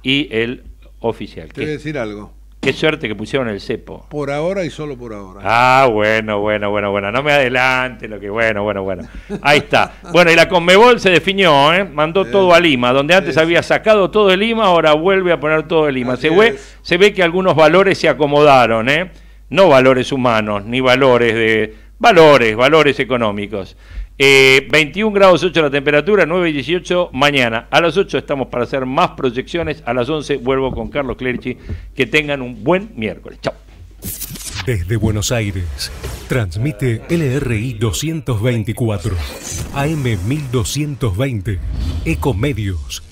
y el oficial. Quiero decir algo. Qué suerte que pusieron el cepo.
Por ahora y solo por ahora.
Ah, bueno, bueno, bueno, bueno. No me adelante, lo que bueno, bueno, bueno. Ahí está. Bueno, y la Conmebol se definió, ¿eh? Mandó todo a Lima. Donde antes había sacado todo de Lima, ahora vuelve a poner todo de Lima. se ve, se ve que algunos valores se acomodaron, ¿eh? No valores humanos, ni valores de Valores, valores económicos. 21 eh, grados 8 la temperatura, 9 y 18 mañana. A las 8 estamos para hacer más proyecciones. A las 11 vuelvo con Carlos Clerchi. Que tengan un buen miércoles. Chao.
Desde Buenos Aires, transmite LRI 224, AM 1220, Ecomedios.